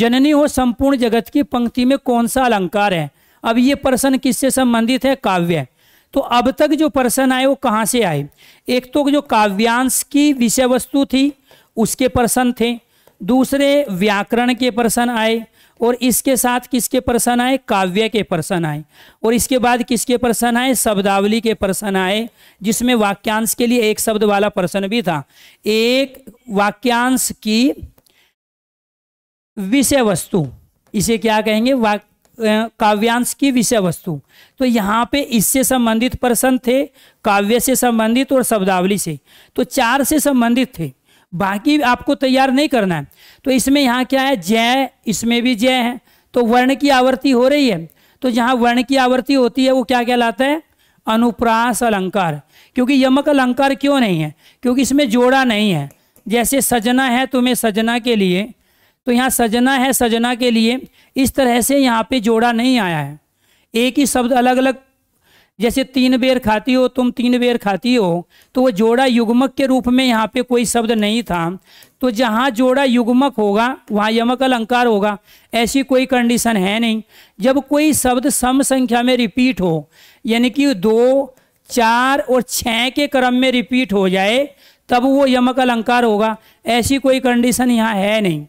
जननी हो संपूर्ण जगत की पंक्ति में कौन सा अलंकार है अब ये प्रश्न किससे संबंधित है काव्य तो अब तक जो प्रश्न आए वो कहाँ से आए एक तो जो काव्यांश की विषय वस्तु थी उसके प्रश्न थे दूसरे व्याकरण के प्रश्न आए और इसके साथ किसके प्रश्न आए काव्य के प्रश्न आए और इसके बाद किसके प्रश्न आए शब्दावली के प्रश्न आए जिसमें वाक्यांश के लिए एक शब्द वाला प्रश्न भी था एक वाक्यांश की विषय वस्तु इसे क्या कहेंगे वाक काव्यांश की विषय वस्तु तो यहाँ पे इससे संबंधित प्रश्न थे काव्य से संबंधित और शब्दावली से तो चार से संबंधित थे बाकी आपको तैयार नहीं करना है तो इसमें यहाँ क्या है जय इसमें भी जय है तो वर्ण की आवृत्ति हो रही है तो जहाँ वर्ण की आवृत्ति होती है वो क्या कहलाता है अनुप्रास अलंकार क्योंकि यमक अलंकार क्यों नहीं है क्योंकि इसमें जोड़ा नहीं है जैसे सजना है तुम्हें तो सजना के लिए तो यहाँ सजना है सजना के लिए इस तरह से यहाँ पे जोड़ा नहीं आया है एक ही शब्द अलग अलग जैसे तीन बेर खाती हो तुम तीन बेर खाती हो तो वो जोड़ा युग्मक के रूप में यहाँ पे कोई शब्द नहीं था तो जहाँ जोड़ा युग्मक होगा वहाँ यमक अलंकार होगा ऐसी कोई कंडीशन है नहीं जब कोई शब्द सम संख्या में रिपीट हो यानी कि दो चार और छः के क्रम में रिपीट हो जाए तब वो यमक अलंकार होगा ऐसी कोई कंडीशन यहाँ है नहीं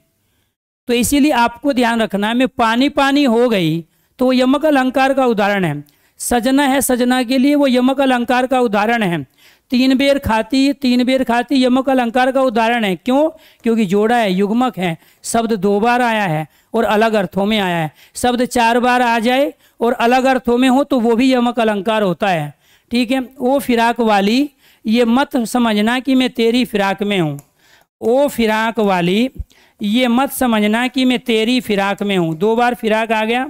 तो इसीलिए आपको ध्यान रखना है मैं पानी पानी हो गई तो वो यमक अलंकार का उदाहरण है सजना है सजना के लिए वो यमक अलंकार का उदाहरण है तीन बेर खाती तीन बेर खाती यमक अलंकार का उदाहरण है क्यों क्योंकि जोड़ा है युग्मक है शब्द दो बार आया है और अलग अर्थों में आया है शब्द चार बार आ जाए और अलग अर्थों में हो तो वो भी यमक अलंकार होता है ठीक है ओ फिराक वाली ये मत समझना कि मैं तेरी फिराक में हूँ ओ फिराक वाली ये मत समझना कि मैं तेरी फिराक में हूँ दो बार फिराक आ गया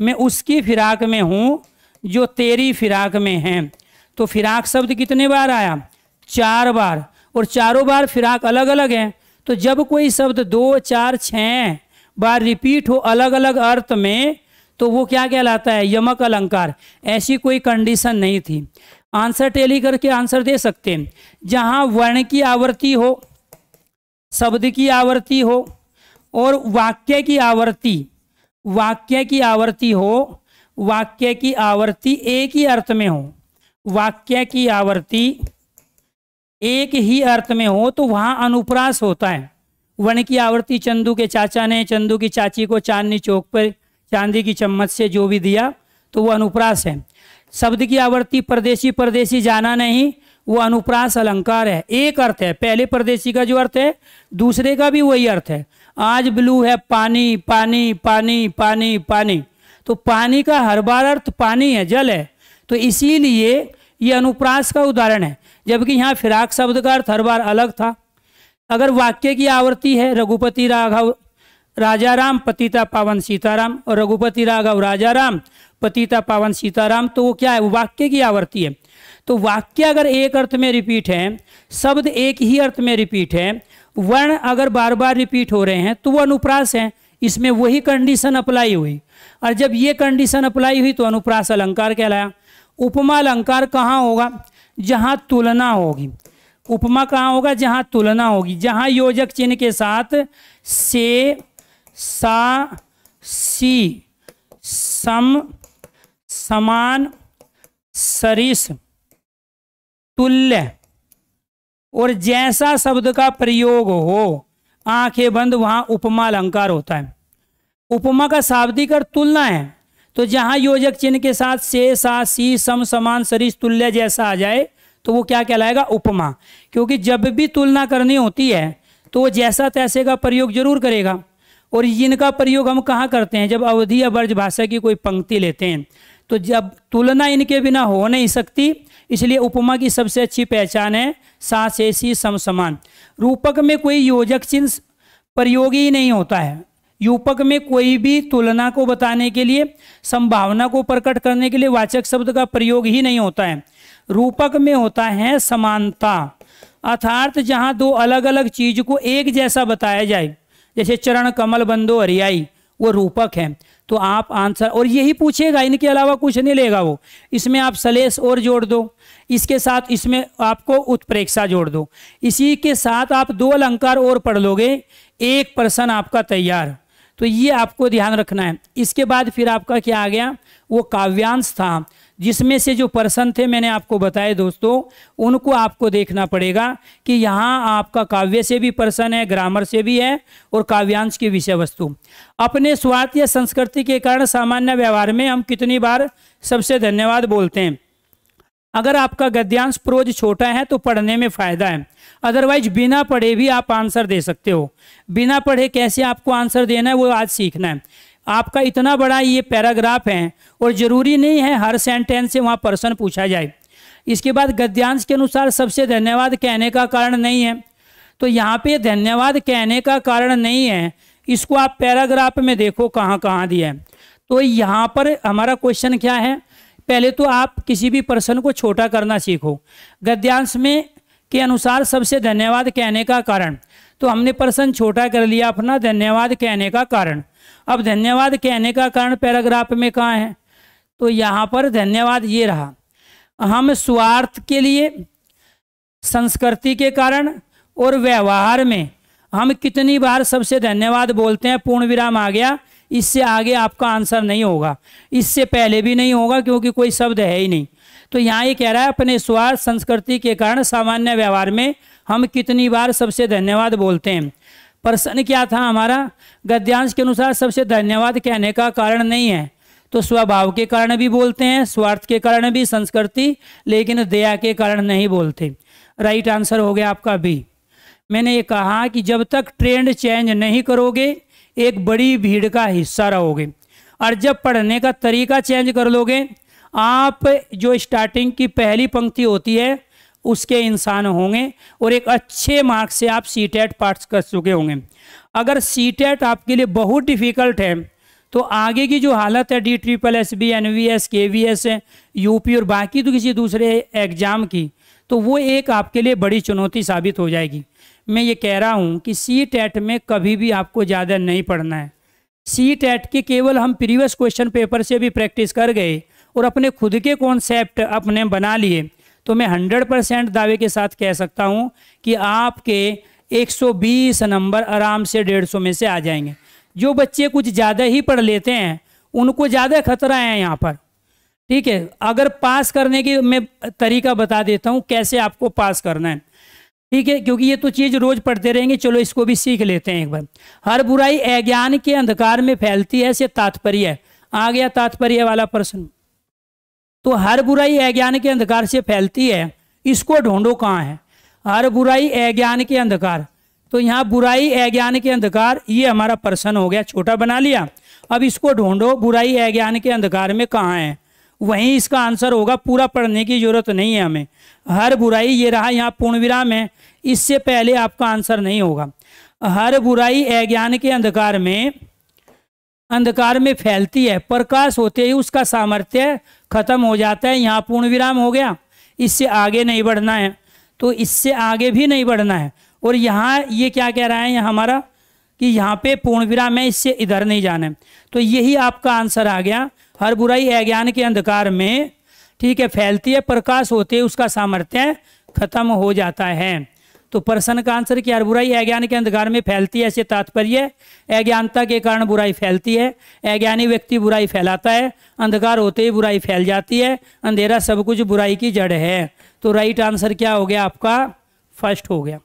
मैं उसकी फिराक में हूँ जो तेरी फिराक में हैं तो फिराक शब्द कितने बार आया चार बार और चारों बार फिराक अलग अलग हैं तो जब कोई शब्द दो चार छः बार रिपीट हो अलग अलग अर्थ में तो वो क्या कहलाता है यमक अलंकार ऐसी कोई कंडीशन नहीं थी आंसर टेली करके आंसर दे सकते हैं जहाँ वर्ण की आवृत्ति हो शब्द की आवृत्ति हो और वाक्य की आवृत्ति वाक्य की आवृत्ति हो वाक्य की आवृत्ति एक ही अर्थ में हो वाक्य की आवृत्ति एक ही अर्थ में हो तो वहां अनुप्रास होता है वन की आवृत्ति चंदू के चाचा ने चंदू की चाची को चांदनी चौक पर चांदी की चम्मच से जो भी दिया तो वो अनुप्रास है शब्द की आवृत्ति परदेशी परदेशी जाना नहीं वो अनुप्रास अलंकार है एक अर्थ है पहले परदेशी का जो अर्थ है दूसरे का भी वही अर्थ है आज ब्लू है पानी पानी पानी पानी पानी पानी तो पानी का हर बार अर्थ पानी है जल है तो इसीलिए ये अनुप्रास का उदाहरण है जबकि यहाँ फिराक शब्द का अर्थ हर बार अलग था अगर वाक्य की आवृत्ति है रघुपति राघव राजा राम पतिता पावन सीताराम और रघुपति राघव राजा राम पतिता पावन सीताराम तो वो क्या है वाक्य की आवृत्ति है तो वाक्य अगर एक अर्थ में रिपीट है शब्द एक ही अर्थ में रिपीट है वर्ण अगर बार बार रिपीट हो रहे हैं तो वो अनुप्रास हैं इसमें वही कंडीशन अप्लाई हुई और जब ये कंडीशन अप्लाई हुई तो अनुप्रास अलंकार कहलाया उपमा अलंकार कहाँ होगा जहाँ तुलना होगी उपमा कहाँ होगा जहाँ तुलना होगी जहाँ योजक चिन्ह के साथ से सा सी सम समान सरिस तुल्य और जैसा शब्द का प्रयोग हो आंखें बंद वहाँ उपमा अलंकार होता है उपमा का शाब्दिक अर्थ तुलना है तो जहाँ योजक चिन्ह के साथ से सा सी सम समान सरिस तुल्य जैसा आ जाए तो वो क्या कहलाएगा उपमा क्योंकि जब भी तुलना करनी होती है तो वो जैसा तैसे का प्रयोग जरूर करेगा और इनका प्रयोग हम कहाँ करते हैं जब अवधि या वर्ज भाषा की कोई पंक्ति लेते हैं तो जब तुलना इनके बिना हो नहीं सकती इसलिए उपमा की सबसे अच्छी पहचान है सा से सी सम समान रूपक में कोई योजक चिन्ह प्रयोग ही नहीं होता है यूपक में कोई भी तुलना को बताने के लिए संभावना को प्रकट करने के लिए वाचक शब्द का प्रयोग ही नहीं होता है रूपक में होता है समानता अर्थात जहाँ दो अलग अलग चीज को एक जैसा बताया जाए जैसे चरण कमल बंदो हरियाई वो रूपक है तो आप आंसर और यही पूछेगा इनके अलावा कुछ नहीं लेगा वो इसमें आप सलेस और जोड़ दो इसके साथ इसमें आपको उत्प्रेक्षा जोड़ दो इसी के साथ आप दो अलंकार और पढ़ लोगे एक प्रश्न आपका तैयार तो ये आपको ध्यान रखना है इसके बाद फिर आपका क्या आ गया वो काव्यांश था जिसमें से जो पर्सन थे मैंने आपको बताए दोस्तों उनको आपको देखना पड़ेगा कि यहाँ आपका काव्य से भी पर्सन है ग्रामर से भी है और काव्यांश की विषय वस्तु अपने स्वार्थ या संस्कृति के कारण सामान्य व्यवहार में हम कितनी बार सबसे धन्यवाद बोलते हैं अगर आपका गद्यांश प्रोज छोटा है तो पढ़ने में फायदा है अदरवाइज बिना पढ़े भी आप आंसर दे सकते हो बिना पढ़े कैसे आपको आंसर देना है वो आज सीखना है आपका इतना बड़ा ये पैराग्राफ है और ज़रूरी नहीं है हर सेंटेंस से वहाँ पर्सन पूछा जाए इसके बाद गद्यांश के अनुसार सबसे धन्यवाद कहने का कारण नहीं है तो यहाँ पे धन्यवाद कहने का कारण नहीं है इसको आप पैराग्राफ में देखो कहाँ कहाँ दिया है तो यहाँ पर हमारा क्वेश्चन क्या है पहले तो आप किसी भी पर्सन को छोटा करना सीखो गद्यांश में के अनुसार सबसे धन्यवाद कहने का कारण तो हमने पर्सन छोटा कर लिया अपना धन्यवाद कहने का कारण अब धन्यवाद कहने का कारण पैराग्राफ में कहाँ है तो यहाँ पर धन्यवाद ये रहा हम स्वार्थ के लिए संस्कृति के कारण और व्यवहार में हम कितनी बार सबसे धन्यवाद बोलते हैं पूर्ण विराम आ गया इससे आगे आपका आंसर नहीं होगा इससे पहले भी नहीं होगा क्योंकि कोई शब्द है ही नहीं तो यहाँ ये कह रहा है अपने स्वार्थ संस्कृति के कारण सामान्य व्यवहार में हम कितनी बार सबसे धन्यवाद बोलते हैं प्रश्न क्या था हमारा गद्यांश के अनुसार सबसे धन्यवाद कहने का कारण नहीं है तो स्वभाव के कारण भी बोलते हैं स्वार्थ के कारण भी संस्कृति लेकिन दया के कारण नहीं बोलते राइट आंसर हो गया आपका भी मैंने ये कहा कि जब तक ट्रेंड चेंज नहीं करोगे एक बड़ी भीड़ का हिस्सा रहोगे और जब पढ़ने का तरीका चेंज कर लोगे आप जो स्टार्टिंग की पहली पंक्ति होती है उसके इंसान होंगे और एक अच्छे मार्क्स से आप सी टेट पास कर चुके होंगे अगर सी टेट आपके लिए बहुत डिफ़िकल्ट है तो आगे की जो हालत है D triple S B N V S K V S UP और बाकी तो किसी दूसरे एग्ज़ाम की तो वो एक आपके लिए बड़ी चुनौती साबित हो जाएगी मैं ये कह रहा हूँ कि सी टेट e में कभी भी आपको ज़्यादा नहीं पढ़ना है सी टेट के केवल हम प्रीवियस क्वेश्चन पेपर से भी प्रैक्टिस कर गए और अपने खुद के कॉन्सेप्ट अपने बना लिए तो मैं 100 परसेंट दावे के साथ कह सकता हूँ कि आपके 120 नंबर आराम से 150 में से आ जाएंगे जो बच्चे कुछ ज़्यादा ही पढ़ लेते हैं उनको ज़्यादा खतरा है यहाँ पर ठीक है अगर पास करने की मैं तरीका बता देता हूँ कैसे आपको पास करना है ठीक है क्योंकि ये तो चीज़ रोज़ पढ़ते रहेंगे चलो इसको भी सीख लेते हैं एक बार हर बुराई अज्ञान के अंधकार में फैलती है से तात्पर्य है आ गया तात्पर्य वाला प्रश्न तो हर बुराई अज्ञान के अंधकार से फैलती है इसको ढूंढो कहाँ है हर बुराई अज्ञान के अंधकार तो यहाँ बुराई अज्ञान के अंधकार ये हमारा प्रश्न हो गया छोटा बना लिया अब इसको ढूंढो बुराई अज्ञान के अंधकार में कहाँ है वहीं इसका आंसर होगा पूरा पढ़ने की जरूरत नहीं है हमें हर बुराई ये रहा यहाँ पूर्ण विराम है इससे पहले आपका आंसर नहीं होगा हर बुराई अज्ञान के अंधकार में अंधकार में फैलती है प्रकाश होते ही उसका सामर्थ्य खत्म हो जाता है यहाँ पूर्ण विराम हो गया इससे आगे नहीं बढ़ना है तो इससे आगे भी नहीं बढ़ना है और यहाँ ये क्या कह रहा है यहाँ हमारा कि यहाँ पे पूर्ण विराम है इससे इधर नहीं जाना है तो यही आपका आंसर आ गया हर बुराई अज्ञान के अंधकार में ठीक है फैलती है प्रकाश होते उसका सामर्थ्य खत्म हो जाता है तो प्रश्न का आंसर क्या बुराई अज्ञान के अंधकार में फैलती है ऐसे तात्पर्य अज्ञानता के कारण बुराई फैलती है अज्ञानी व्यक्ति बुराई फैलाता है अंधकार होते ही बुराई फैल जाती है अंधेरा सब कुछ बुराई की जड़ है तो राइट आंसर क्या हो गया आपका फर्स्ट हो गया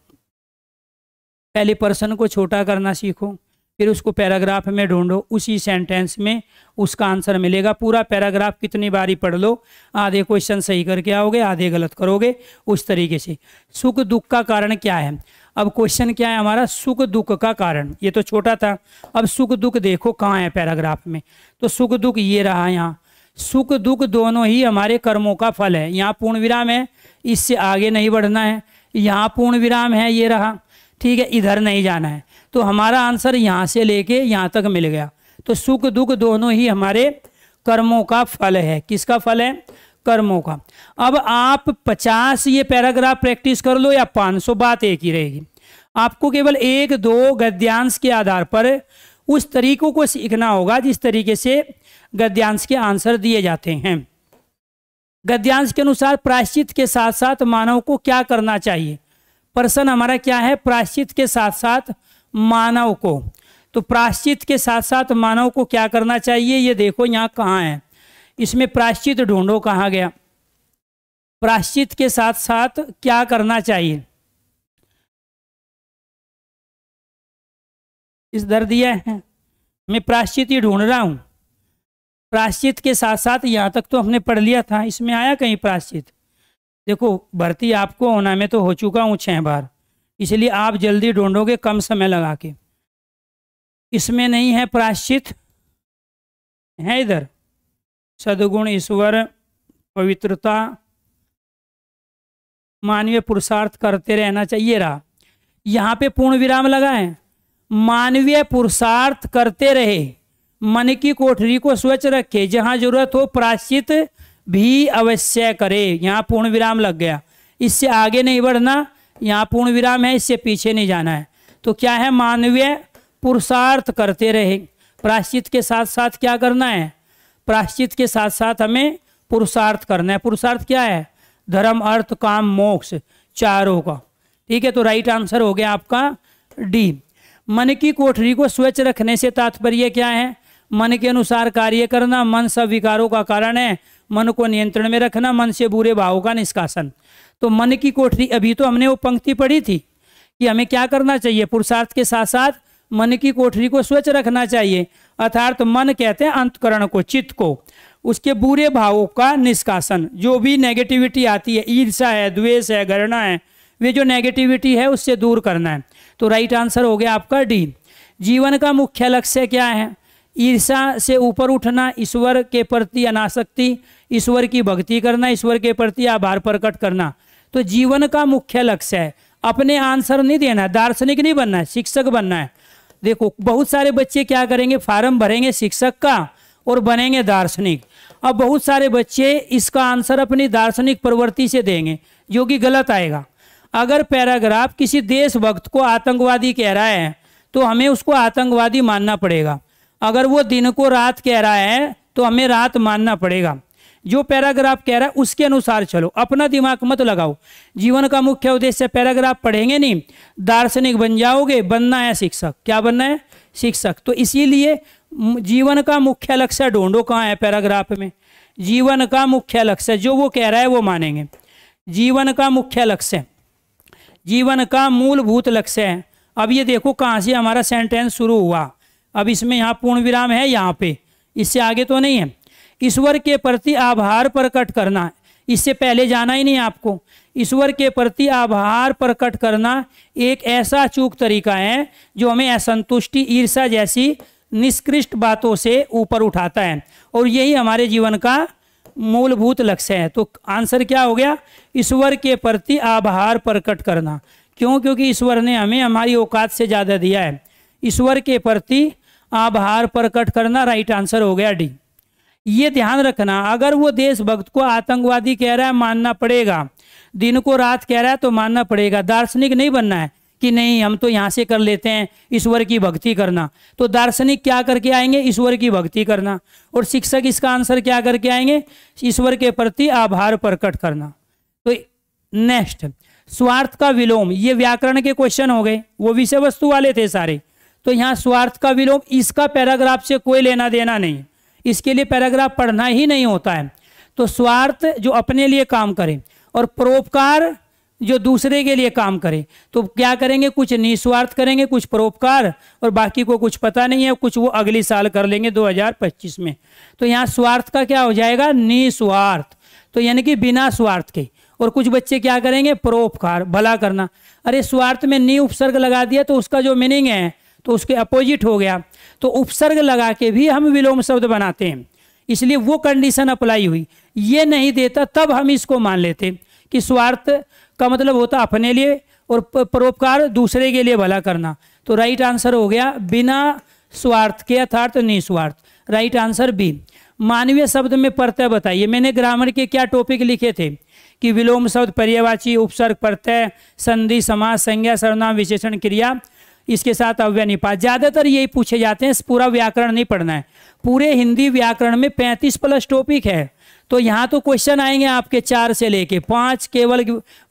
पहले प्रश्न को छोटा करना सीखो फिर उसको पैराग्राफ में ढूंढो उसी सेंटेंस में उसका आंसर मिलेगा पूरा पैराग्राफ कितनी बारी पढ़ लो आधे क्वेश्चन सही करके आओगे आधे गलत करोगे उस तरीके से सुख दुख का कारण क्या है अब क्वेश्चन क्या है हमारा सुख दुख का कारण ये तो छोटा था अब सुख दुख देखो कहाँ है पैराग्राफ में तो सुख दुख ये रहा यहाँ सुख दुख दोनों ही हमारे कर्मों का फल है यहाँ पूर्ण विराम है इससे आगे नहीं बढ़ना है यहाँ पूर्ण विराम है ये रहा ठीक है इधर नहीं जाना है तो हमारा आंसर यहाँ से लेके यहाँ तक मिल गया तो सुख दुख दोनों ही हमारे कर्मों का फल है किसका फल है कर्मों का अब आप 50 ये पैराग्राफ प्रैक्टिस कर लो या 500 बात एक ही रहेगी आपको केवल एक दो गद्यांश के आधार पर उस तरीकों को सीखना होगा जिस तरीके से गद्यांश के आंसर दिए जाते हैं गद्यांश के अनुसार प्राश्चित के साथ साथ मानव को क्या करना चाहिए प्रश्न हमारा क्या है प्राश्चित के साथ साथ मानव को तो प्राश्चित के साथ साथ मानव को क्या करना चाहिए ये देखो यहाँ कहाँ है इसमें प्राश्चित ढूंढो कहा गया प्राश्चित के साथ साथ क्या करना चाहिए इस दर दिया है मैं प्राश्चित ही ढूंढ रहा हूं प्राश्चित के साथ साथ यहाँ तक तो हमने पढ़ लिया था इसमें आया कहीं प्राश्चित देखो भर्ती आपको होना में तो हो चुका हूं छह बार इसलिए आप जल्दी ढूंढोगे कम समय लगा के इसमें नहीं है प्राश्चित है इधर सदगुण ईश्वर पवित्रता मानवीय पुरुषार्थ करते रहना चाहिए रहा यहाँ पे पूर्ण विराम लगाए मानवीय पुरुषार्थ करते रहे मन की कोठरी को स्वच्छ रखे जहां जरूरत हो प्राश्चित भी अवश्य करे यहाँ पूर्ण विराम लग गया इससे आगे नहीं बढ़ना यहाँ पूर्ण विराम है इससे पीछे नहीं जाना है तो क्या है मानवीय पुरुषार्थ करते रहे प्राश्चित के साथ साथ क्या करना है प्राश्चित के साथ साथ हमें पुरुषार्थ करना है पुरुषार्थ क्या है धर्म अर्थ काम मोक्ष चारों का ठीक है तो राइट आंसर हो गया आपका डी मन की कोठरी को स्वच्छ रखने से तात्पर्य क्या है मन के अनुसार कार्य करना मन सब विकारों का कारण है मन को नियंत्रण में रखना मन से बुरे भावों का निष्कासन तो मन की कोठरी अभी तो हमने वो पंक्ति पढ़ी थी कि हमें क्या करना चाहिए पुरुषार्थ के साथ साथ मन की कोठरी को स्वच्छ रखना चाहिए अर्थात मन कहते हैं अंतकरण को चित्त को उसके बुरे भावों का निष्कासन जो भी नेगेटिविटी आती है ईर्षा है द्वेष है घृणा है वे जो नेगेटिविटी है उससे दूर करना है तो राइट आंसर हो गया आपका डी जीवन का मुख्य लक्ष्य क्या है ईर्षा से ऊपर उठना ईश्वर के प्रति अनासक्ति ईश्वर की भक्ति करना ईश्वर के प्रति आभार प्रकट करना तो जीवन का मुख्य लक्ष्य है अपने आंसर नहीं देना है दार्शनिक नहीं बनना है शिक्षक बनना है देखो बहुत सारे बच्चे क्या करेंगे फार्म भरेंगे शिक्षक का और बनेंगे दार्शनिक अब बहुत सारे बच्चे इसका आंसर अपनी दार्शनिक प्रवृत्ति से देंगे जो कि गलत आएगा अगर पैराग्राफ किसी देशभक्त को आतंकवादी कह रहा है तो हमें उसको आतंकवादी मानना पड़ेगा अगर वो दिन को रात कह रहा है तो हमें रात मानना पड़ेगा जो पैराग्राफ कह रहा है उसके अनुसार चलो अपना दिमाग मत लगाओ जीवन का मुख्य उद्देश्य पैराग्राफ पढ़ेंगे नहीं दार्शनिक बन जाओगे बनना है शिक्षक क्या बनना है शिक्षक तो इसीलिए जीवन का मुख्य लक्ष्य ढूंढो कहाँ है पैराग्राफ में जीवन का मुख्य लक्ष्य जो वो कह रहा है वो मानेंगे जीवन का मुख्य लक्ष्य जीवन का मूलभूत लक्ष्य है अब ये देखो कहाँ से हमारा सेंटेंस शुरू हुआ अब इसमें यहाँ पूर्ण विराम है यहाँ पे इससे आगे तो नहीं है ईश्वर के प्रति आभार प्रकट करना है इससे पहले जाना ही नहीं आपको ईश्वर के प्रति आभार प्रकट करना एक ऐसा चूक तरीका है जो हमें असंतुष्टि ईर्षा जैसी निष्कृष्ट बातों से ऊपर उठाता है और यही हमारे जीवन का मूलभूत लक्ष्य है तो आंसर क्या हो गया ईश्वर के प्रति आभार प्रकट करना क्यों क्योंकि ईश्वर ने हमें हमारी औकात से ज़्यादा दिया है ईश्वर के प्रति आभार प्रकट करना राइट आंसर हो गया डी ये ध्यान रखना अगर वो देशभक्त को आतंकवादी कह रहा है मानना पड़ेगा दिन को रात कह रहा है तो मानना पड़ेगा दार्शनिक नहीं बनना है कि नहीं हम तो यहाँ से कर लेते हैं ईश्वर की भक्ति करना तो दार्शनिक क्या करके आएंगे ईश्वर की भक्ति करना और शिक्षक इसका आंसर क्या करके आएंगे ईश्वर के प्रति आभार प्रकट करना तो नेक्स्ट स्वार्थ का विलोम ये व्याकरण के क्वेश्चन हो गए वो विषय वस्तु वाले थे सारे तो यहाँ स्वार्थ का विलोम इसका पैराग्राफ से कोई लेना देना नहीं इसके लिए पैराग्राफ पढ़ना ही नहीं होता है तो स्वार्थ जो अपने लिए काम करे और परोपकार जो दूसरे के लिए काम करे तो क्या करेंगे कुछ निस्वार्थ करेंगे कुछ परोपकार और बाकी को कुछ पता नहीं है कुछ वो अगले साल कर लेंगे 2025 में तो यहाँ स्वार्थ का क्या हो जाएगा निस्वार्थ तो यानी कि बिना स्वार्थ के और कुछ बच्चे क्या करेंगे परोपकार भला करना अरे स्वार्थ में नी उपसर्ग लगा दिया तो उसका जो मीनिंग है तो उसके अपोजिट हो गया तो उपसर्ग लगा के भी हम विलोम शब्द बनाते हैं इसलिए वो कंडीशन अप्लाई हुई ये नहीं देता तब हम इसको मान लेते कि स्वार्थ का मतलब होता अपने लिए और परोपकार दूसरे के लिए भला करना तो राइट आंसर हो गया बिना स्वार्थ के अर्थार्थ तो निस्वार्थ राइट आंसर बी मानवीय शब्द में प्रत्यय बताइए मैंने ग्रामर के क्या टॉपिक लिखे थे कि विलोम शब्द पर्यवाची उपसर्ग प्रत्यय संधि समाज संज्ञा सर्वनाम विशेषण क्रिया इसके साथ निपात ज़्यादातर यही पूछे जाते हैं पूरा व्याकरण नहीं पढ़ना है पूरे हिंदी व्याकरण में पैंतीस प्लस टॉपिक है तो यहाँ तो क्वेश्चन आएंगे आपके चार से लेके पाँच केवल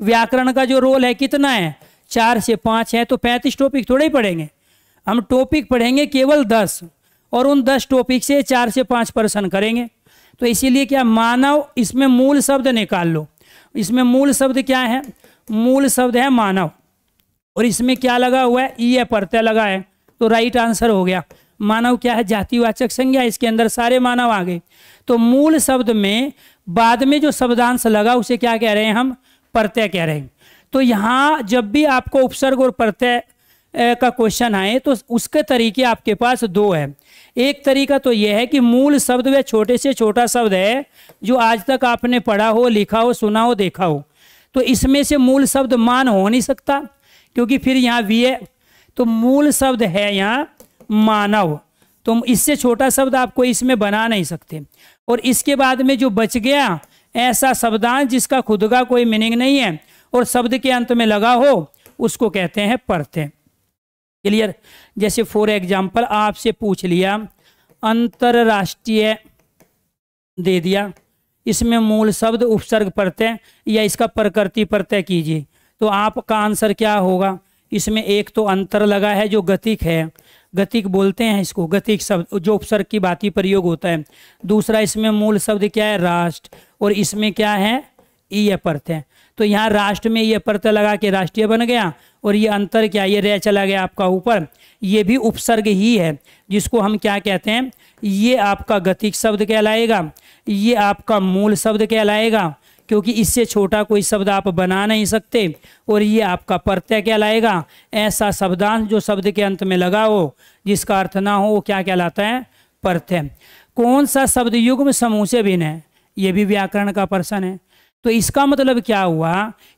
व्याकरण का जो रोल है कितना है चार से पाँच है तो पैंतीस टॉपिक थोड़े ही पढ़ेंगे हम टॉपिक पढ़ेंगे केवल दस और उन दस टॉपिक से चार से पाँच पर्सन करेंगे तो इसीलिए क्या मानव इसमें मूल शब्द निकाल लो इसमें मूल शब्द क्या है मूल शब्द है मानव और इसमें क्या लगा हुआ है ई ए प्रत्यय लगा है तो राइट आंसर हो गया मानव क्या है जातिवाचक संज्ञा इसके अंदर सारे मानव आ गए तो मूल शब्द में बाद में जो शब्दांश लगा उसे क्या कह रहे हैं हम प्रत्यय कह रहे हैं तो यहाँ जब भी आपको उपसर्ग और प्रत्यय का क्वेश्चन आए तो उसके तरीके आपके पास दो है एक तरीका तो यह है कि मूल शब्द वह छोटे से छोटा शब्द है जो आज तक आपने पढ़ा हो लिखा हो सुना हो देखा हो तो इसमें से मूल शब्द मान हो नहीं सकता क्योंकि फिर यहाँ वी तो मूल शब्द है यहाँ मानव तो इससे छोटा शब्द आपको इसमें बना नहीं सकते और इसके बाद में जो बच गया ऐसा शब्दांश जिसका खुद का कोई मीनिंग नहीं है और शब्द के अंत में लगा हो उसको कहते हैं पढ़ते क्लियर जैसे फॉर एग्जाम्पल आपसे पूछ लिया अंतरराष्ट्रीय दे दिया इसमें मूल शब्द उपसर्ग पढ़ते या इसका प्रकृति प्रत्यय कीजिए तो आपका आंसर क्या होगा इसमें एक तो अंतर लगा है जो गतिक है गतिक बोलते हैं इसको गतिक शब्द जो उपसर्ग की बात ही प्रयोग होता है दूसरा इसमें मूल शब्द क्या है राष्ट्र और इसमें क्या है ई अपर्थ है तो यहाँ राष्ट्र में ये अपर्थ लगा के राष्ट्रीय बन गया और ये अंतर क्या ये रह चला गया आपका ऊपर ये भी उपसर्ग ही है जिसको हम क्या कहते हैं ये आपका गतिक शब्द कहलाएगा ये आपका मूल शब्द कहलाएगा क्योंकि इससे छोटा कोई शब्द आप बना नहीं सकते और ये आपका प्रत्यय कहलाएगा ऐसा शब्दांश जो शब्द के अंत में लगा हो जिसका अर्थ ना हो वो क्या कहलाता है प्रत्यय कौन सा शब्द युग्म समूह से भिन्न है ये भी व्याकरण का प्रश्न है तो इसका मतलब क्या हुआ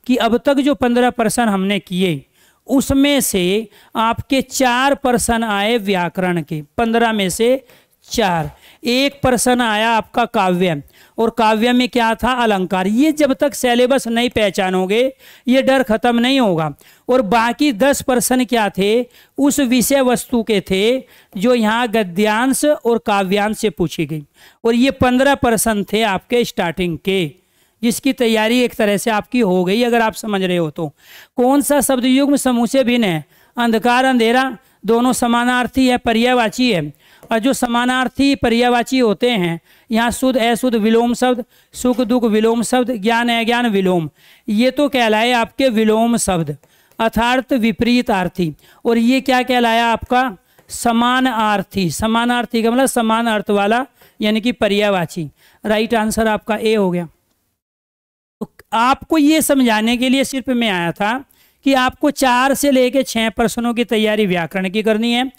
कि अब तक जो पंद्रह प्रश्न हमने किए उसमें से आपके चार प्रश्न आए व्याकरण के पंद्रह में से चार एक प्रश्न आया आपका काव्य और काव्य में क्या था अलंकार ये जब तक सेलेबस नहीं पहचानोगे ये डर खत्म नहीं होगा और बाकी दस प्रश्न क्या थे उस विषय वस्तु के थे जो यहाँ गद्यांश और काव्यांश से पूछी गई और ये पंद्रह प्रश्न थे आपके स्टार्टिंग के जिसकी तैयारी एक तरह से आपकी हो गई अगर आप समझ रहे हो तो कौन सा शब्द युग्म समूह से भिन्न है अंधकार अंधेरा दोनों समानार्थी है पर्यावाची है और जो समानार्थी पर्यावाची होते हैं यहाँ शुद्ध अशुद्ध विलोम शब्द सुख दुख विलोम शब्द ज्ञान अज्ञान विलोम ये तो कहलाए आपके विलोम शब्द अर्थार्थ विपरीत आर्थी और ये क्या कहलाया आपका समान आर्थी समानार्थी का मतलब समान अर्थ वाला यानी कि पर्यावाची राइट आंसर आपका ए हो गया तो आपको ये समझाने के लिए सिर्फ मैं आया था कि आपको चार से लेकर छः प्रश्नों की तैयारी व्याकरण की करनी है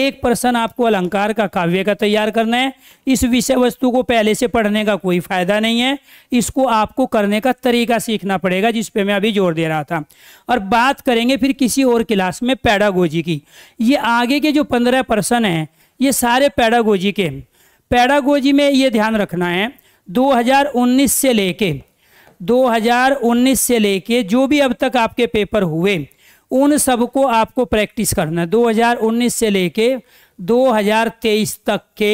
एक प्रश्न आपको अलंकार का काव्य का तैयार करना है इस विषय वस्तु को पहले से पढ़ने का कोई फायदा नहीं है इसको आपको करने का तरीका सीखना पड़ेगा जिस पे मैं अभी जोर दे रहा था और बात करेंगे फिर किसी और क्लास में पैडागोजी की ये आगे के जो पंद्रह पर्सन हैं ये सारे पैडागोजी के पैडागोजी में ये ध्यान रखना है दो से लेके 2019 से लेके जो भी अब तक आपके पेपर हुए उन सबको आपको प्रैक्टिस करना है 2019 से लेके 2023 तक के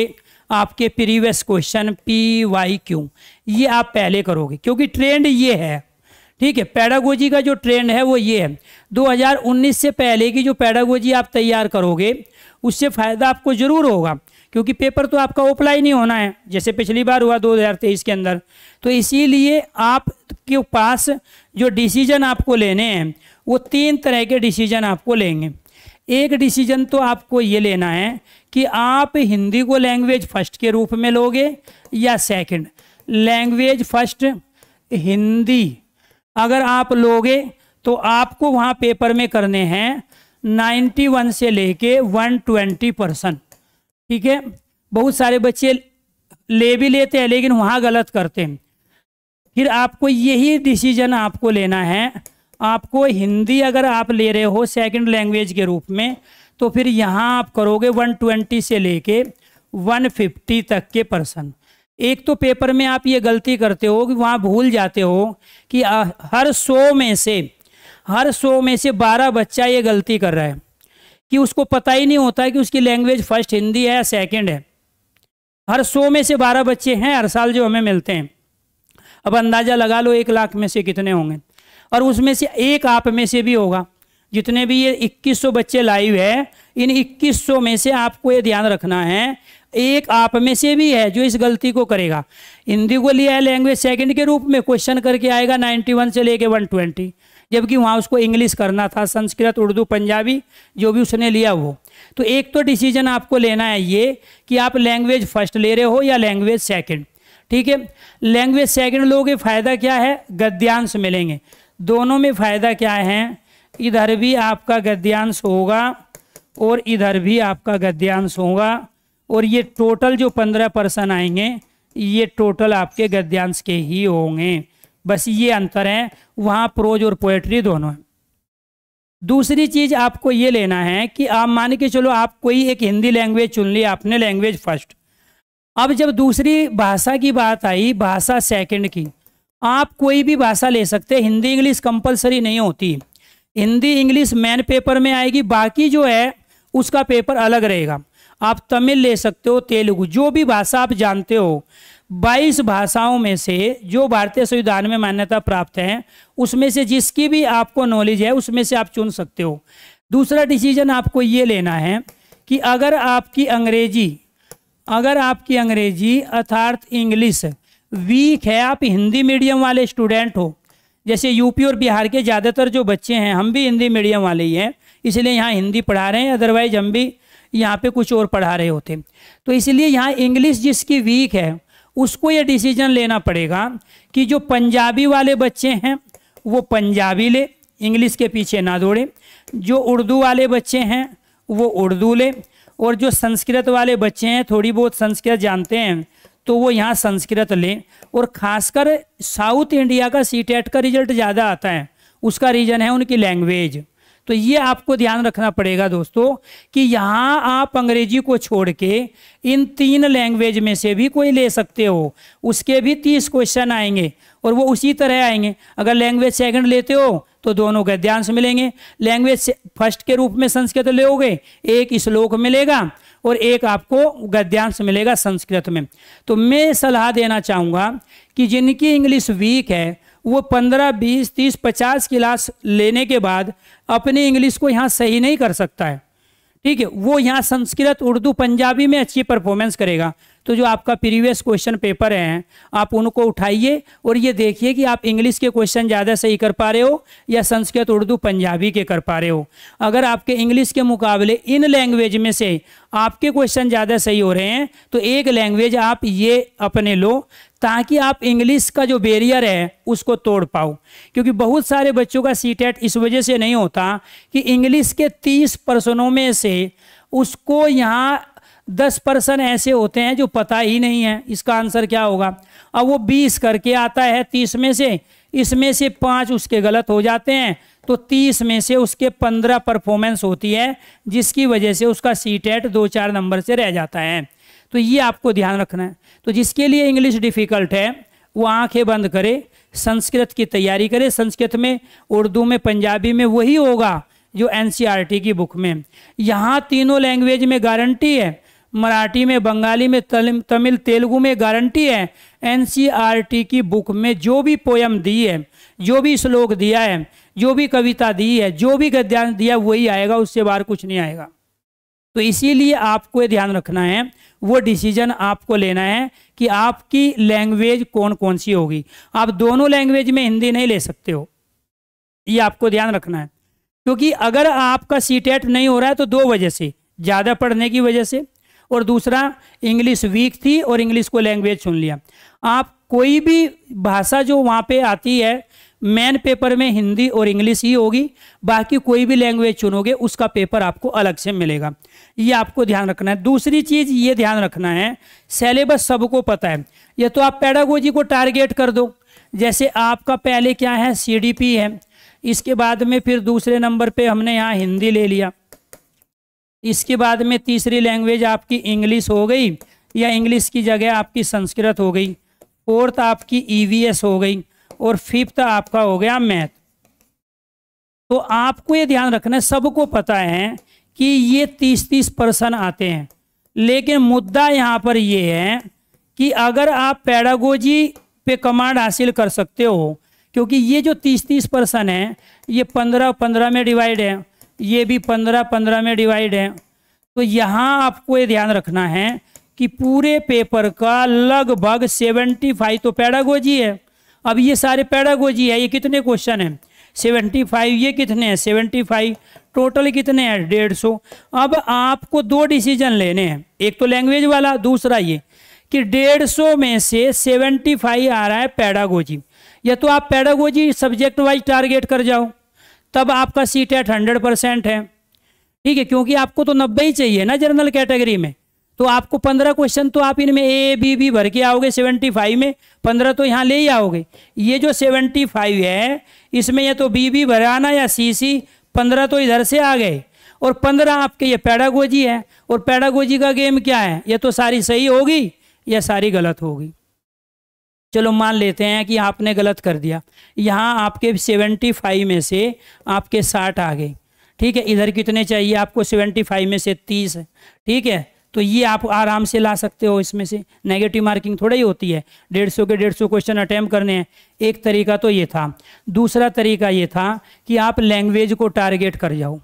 आपके previous question P Y Q ये आप पहले करोगे क्योंकि ट्रेंड ये है ठीक है पैडागोजी का जो ट्रेंड है वो ये है 2019 से पहले की जो पैडागोजी आप तैयार करोगे उससे फ़ायदा आपको ज़रूर होगा क्योंकि पेपर तो आपका ऑफलाइन ही नहीं होना है जैसे पिछली बार हुआ 2023 के अंदर तो इसीलिए आपके पास जो डिसीजन आपको लेने हैं वो तीन तरह के डिसीजन आपको लेंगे एक डिसीजन तो आपको ये लेना है कि आप हिंदी को लैंग्वेज फर्स्ट के रूप में लोगे या सेकंड लैंग्वेज फर्स्ट हिंदी अगर आप लोगे तो आपको वहाँ पेपर में करने हैं 91 से लेके 120 परसेंट ठीक है बहुत सारे बच्चे ले भी लेते हैं लेकिन वहाँ गलत करते हैं फिर आपको यही डिसीजन आपको लेना है आपको हिंदी अगर आप ले रहे हो सेकंड लैंग्वेज के रूप में तो फिर यहाँ आप करोगे 120 से लेके 150 तक के पर्सन एक तो पेपर में आप ये गलती करते हो कि वहाँ भूल जाते हो कि हर सौ में से हर सौ में से बारह बच्चा ये गलती कर रहा है कि उसको पता ही नहीं होता कि उसकी लैंग्वेज फर्स्ट हिंदी है या सेकेंड है हर सौ में से बारह बच्चे हैं हर साल जो हमें मिलते हैं अब अंदाज़ा लगा लो एक लाख में से कितने होंगे और उसमें से एक आप में से भी होगा जितने भी ये 2100 बच्चे लाइव है इन 2100 में से आपको ये ध्यान रखना है एक आप में से भी है जो इस गलती को करेगा हिंदी को लिया है लैंग्वेज सेकंड के रूप में क्वेश्चन करके आएगा 91 से लेके 120 जबकि वहाँ उसको इंग्लिश करना था संस्कृत उर्दू पंजाबी जो भी उसने लिया वो तो एक तो डिसीजन आपको लेना है ये कि आप लैंग्वेज फर्स्ट ले रहे हो या लैंग्वेज सेकेंड ठीक है लैंग्वेज सेकेंड लोगे फ़ायदा क्या है गद्यांश मिलेंगे दोनों में फ़ायदा क्या है इधर भी आपका गद्यांश होगा और इधर भी आपका गद्यांश होगा और ये टोटल जो पंद्रह पर्सन आएंगे ये टोटल आपके गद्यांश के ही होंगे बस ये अंतर है वहाँ प्रोज और पोएट्री दोनों है दूसरी चीज़ आपको ये लेना है कि आप मान के चलो आप कोई एक हिंदी लैंग्वेज चुन ली आपने लैंग्वेज फर्स्ट अब जब दूसरी भाषा की बात आई भाषा सेकंड की आप कोई भी भाषा ले सकते हैं हिंदी इंग्लिश कंपलसरी नहीं होती हिंदी इंग्लिश मेन पेपर में आएगी बाकी जो है उसका पेपर अलग रहेगा आप तमिल ले सकते हो तेलुगु जो भी भाषा आप जानते हो 22 भाषाओं में से जो भारतीय संविधान में मान्यता प्राप्त है उसमें से जिसकी भी आपको नॉलेज है उसमें से आप चुन सकते हो दूसरा डिसीजन आपको ये लेना है कि अगर आपकी अंग्रेजी अगर आपकी अंग्रेजी अर्थार्थ इंग्लिश वीक है आप हिंदी मीडियम वाले स्टूडेंट हो जैसे यूपी और बिहार के ज़्यादातर जो बच्चे हैं हम भी हिंदी मीडियम वाले ही हैं इसलिए यहाँ हिंदी पढ़ा रहे हैं अदरवाइज हम भी यहाँ पे कुछ और पढ़ा रहे होते तो इसलिए यहाँ इंग्लिश जिसकी वीक है उसको ये डिसीजन लेना पड़ेगा कि जो पंजाबी वाले बच्चे हैं वो पंजाबी ले इंग्लिश के पीछे ना दौड़े जो उर्दू वाले बच्चे हैं वो उर्दू ले और जो संस्कृत वाले बच्चे हैं थोड़ी बहुत संस्कृत जानते हैं तो वो यहाँ संस्कृत लें और ख़ासकर साउथ इंडिया का सी टेट e का रिजल्ट ज़्यादा आता है उसका रीज़न है उनकी लैंग्वेज तो ये आपको ध्यान रखना पड़ेगा दोस्तों कि यहाँ आप अंग्रेजी को छोड़ के इन तीन लैंग्वेज में से भी कोई ले सकते हो उसके भी तीस क्वेश्चन आएंगे और वो उसी तरह आएंगे अगर लैंग्वेज सेकंड लेते हो तो दोनों गद्यांश मिलेंगे लैंग्वेज फर्स्ट के रूप में संस्कृत लोगे एक श्लोक मिलेगा और एक आपको गद्यांश मिलेगा संस्कृत में तो मैं सलाह देना चाहूँगा कि जिनकी इंग्लिश वीक है वो पंद्रह बीस तीस पचास क्लास लेने के बाद अपनी इंग्लिश को यहाँ सही नहीं कर सकता है ठीक है वो यहाँ संस्कृत उर्दू पंजाबी में अच्छी परफॉर्मेंस करेगा तो जो आपका प्रीवियस क्वेश्चन पेपर हैं आप उनको उठाइए और ये देखिए कि आप इंग्लिश के क्वेश्चन ज़्यादा सही कर पा रहे हो या संस्कृत उर्दू पंजाबी के कर पा रहे हो अगर आपके इंग्लिश के मुकाबले इन लैंग्वेज में से आपके क्वेश्चन ज़्यादा सही हो रहे हैं तो एक लैंग्वेज आप ये अपने लो ताकि आप इंग्लिश का जो बेरियर है उसको तोड़ पाओ क्योंकि बहुत सारे बच्चों का सी इस वजह से नहीं होता कि इंग्लिश के तीस पर्सनों में से उसको यहाँ दस पर्सन ऐसे होते हैं जो पता ही नहीं है इसका आंसर क्या होगा अब वो बीस करके आता है तीस में से इसमें से पाँच उसके गलत हो जाते हैं तो तीस में से उसके पंद्रह परफॉर्मेंस होती है जिसकी वजह से उसका सी टेट दो चार नंबर से रह जाता है तो ये आपको ध्यान रखना है तो जिसके लिए इंग्लिश डिफ़िकल्ट है वो आंखें बंद करे संस्कृत की तैयारी करे संस्कृत में उर्दू में पंजाबी में वही होगा जो एन e की बुक में यहाँ तीनों लैंग्वेज में गारंटी है मराठी में बंगाली में तमिल तेलुगु में गारंटी है एन e की बुक में जो भी पोयम दी है जो भी श्लोक दिया है जो भी कविता दी है जो भी गद्यांश दिया वही आएगा उससे बाहर कुछ नहीं आएगा तो इसीलिए आपको ध्यान रखना है वो डिसीजन आपको लेना है कि आपकी लैंग्वेज कौन कौन सी होगी आप दोनों लैंग्वेज में हिंदी नहीं ले सकते हो ये आपको ध्यान रखना है क्योंकि अगर आपका सी नहीं हो रहा है तो दो वजह से ज़्यादा पढ़ने की वजह से और दूसरा इंग्लिश वीक थी और इंग्लिश को लैंग्वेज चुन लिया आप कोई भी भाषा जो वहाँ पे आती है मेन पेपर में हिंदी और इंग्लिश ही होगी बाकी कोई भी लैंग्वेज चुनोगे उसका पेपर आपको अलग से मिलेगा ये आपको ध्यान रखना है दूसरी चीज़ ये ध्यान रखना है सेलेबस सबको पता है या तो आप पैडागोजी को टारगेट कर दो जैसे आपका पहले क्या है सीडीपी है इसके बाद में फिर दूसरे नंबर पे हमने यहाँ हिंदी ले लिया इसके बाद में तीसरी लैंग्वेज आपकी इंग्लिश हो गई या इंग्लिश की जगह आपकी संस्कृत हो गई फोर्थ आपकी ई e हो गई और फिफ्थ आपका हो गया मैथ तो आपको ये ध्यान रखना है सबको पता है कि ये तीस तीस पर्सन आते हैं लेकिन मुद्दा यहाँ पर ये है कि अगर आप पैडागोजी पे कमांड हासिल कर सकते हो क्योंकि ये जो तीस तीस पर्सन है ये पंद्रह पंद्रह में डिवाइड है ये भी पंद्रह पंद्रह में डिवाइड है तो यहाँ आपको ये ध्यान रखना है कि पूरे पेपर का लगभग सेवेंटी फाइव तो पैडागोजी है अब ये सारे पैडागोजी है ये कितने क्वेश्चन हैं सेवेंटी फाइव ये कितने हैं सेवेंटी फाइव टोटल कितने हैं डेढ़ सौ अब आपको दो डिसीजन लेने हैं एक तो लैंग्वेज वाला दूसरा ये कि डेढ़ सौ में से सेवेंटी फाइव आ रहा है पैडागोजी या तो आप पैडागोजी सब्जेक्ट वाइज टारगेट कर जाओ तब आपका सीट एट हंड्रेड परसेंट है ठीक है क्योंकि आपको तो नब्बे ही चाहिए ना जनरल कैटेगरी में तो आपको पंद्रह क्वेश्चन तो आप इनमें ए बी बी भर के आओगे सेवेंटी फाइव में पंद्रह तो यहाँ ले ही आओगे ये जो सेवेंटी फाइव है इसमें या तो बी बी भराना या सी सी पंद्रह तो इधर से आ गए और पंद्रह आपके ये पैडागोजी है और पैडागोजी का गेम क्या है ये तो सारी सही होगी या सारी गलत होगी चलो मान लेते हैं कि आपने गलत कर दिया यहाँ आपके सेवेंटी फाइव में से आपके साठ आ गए ठीक है इधर कितने चाहिए आपको सेवेंटी फाइव में से तीस ठीक है तो ये आप आराम से ला सकते हो इसमें से नेगेटिव मार्किंग थोड़ा ही होती है डेढ़ सौ के डेढ़ सौ क्वेश्चन अटैम्प करने हैं एक तरीका तो ये था दूसरा तरीका ये था कि आप लैंग्वेज को टारगेट कर जाओ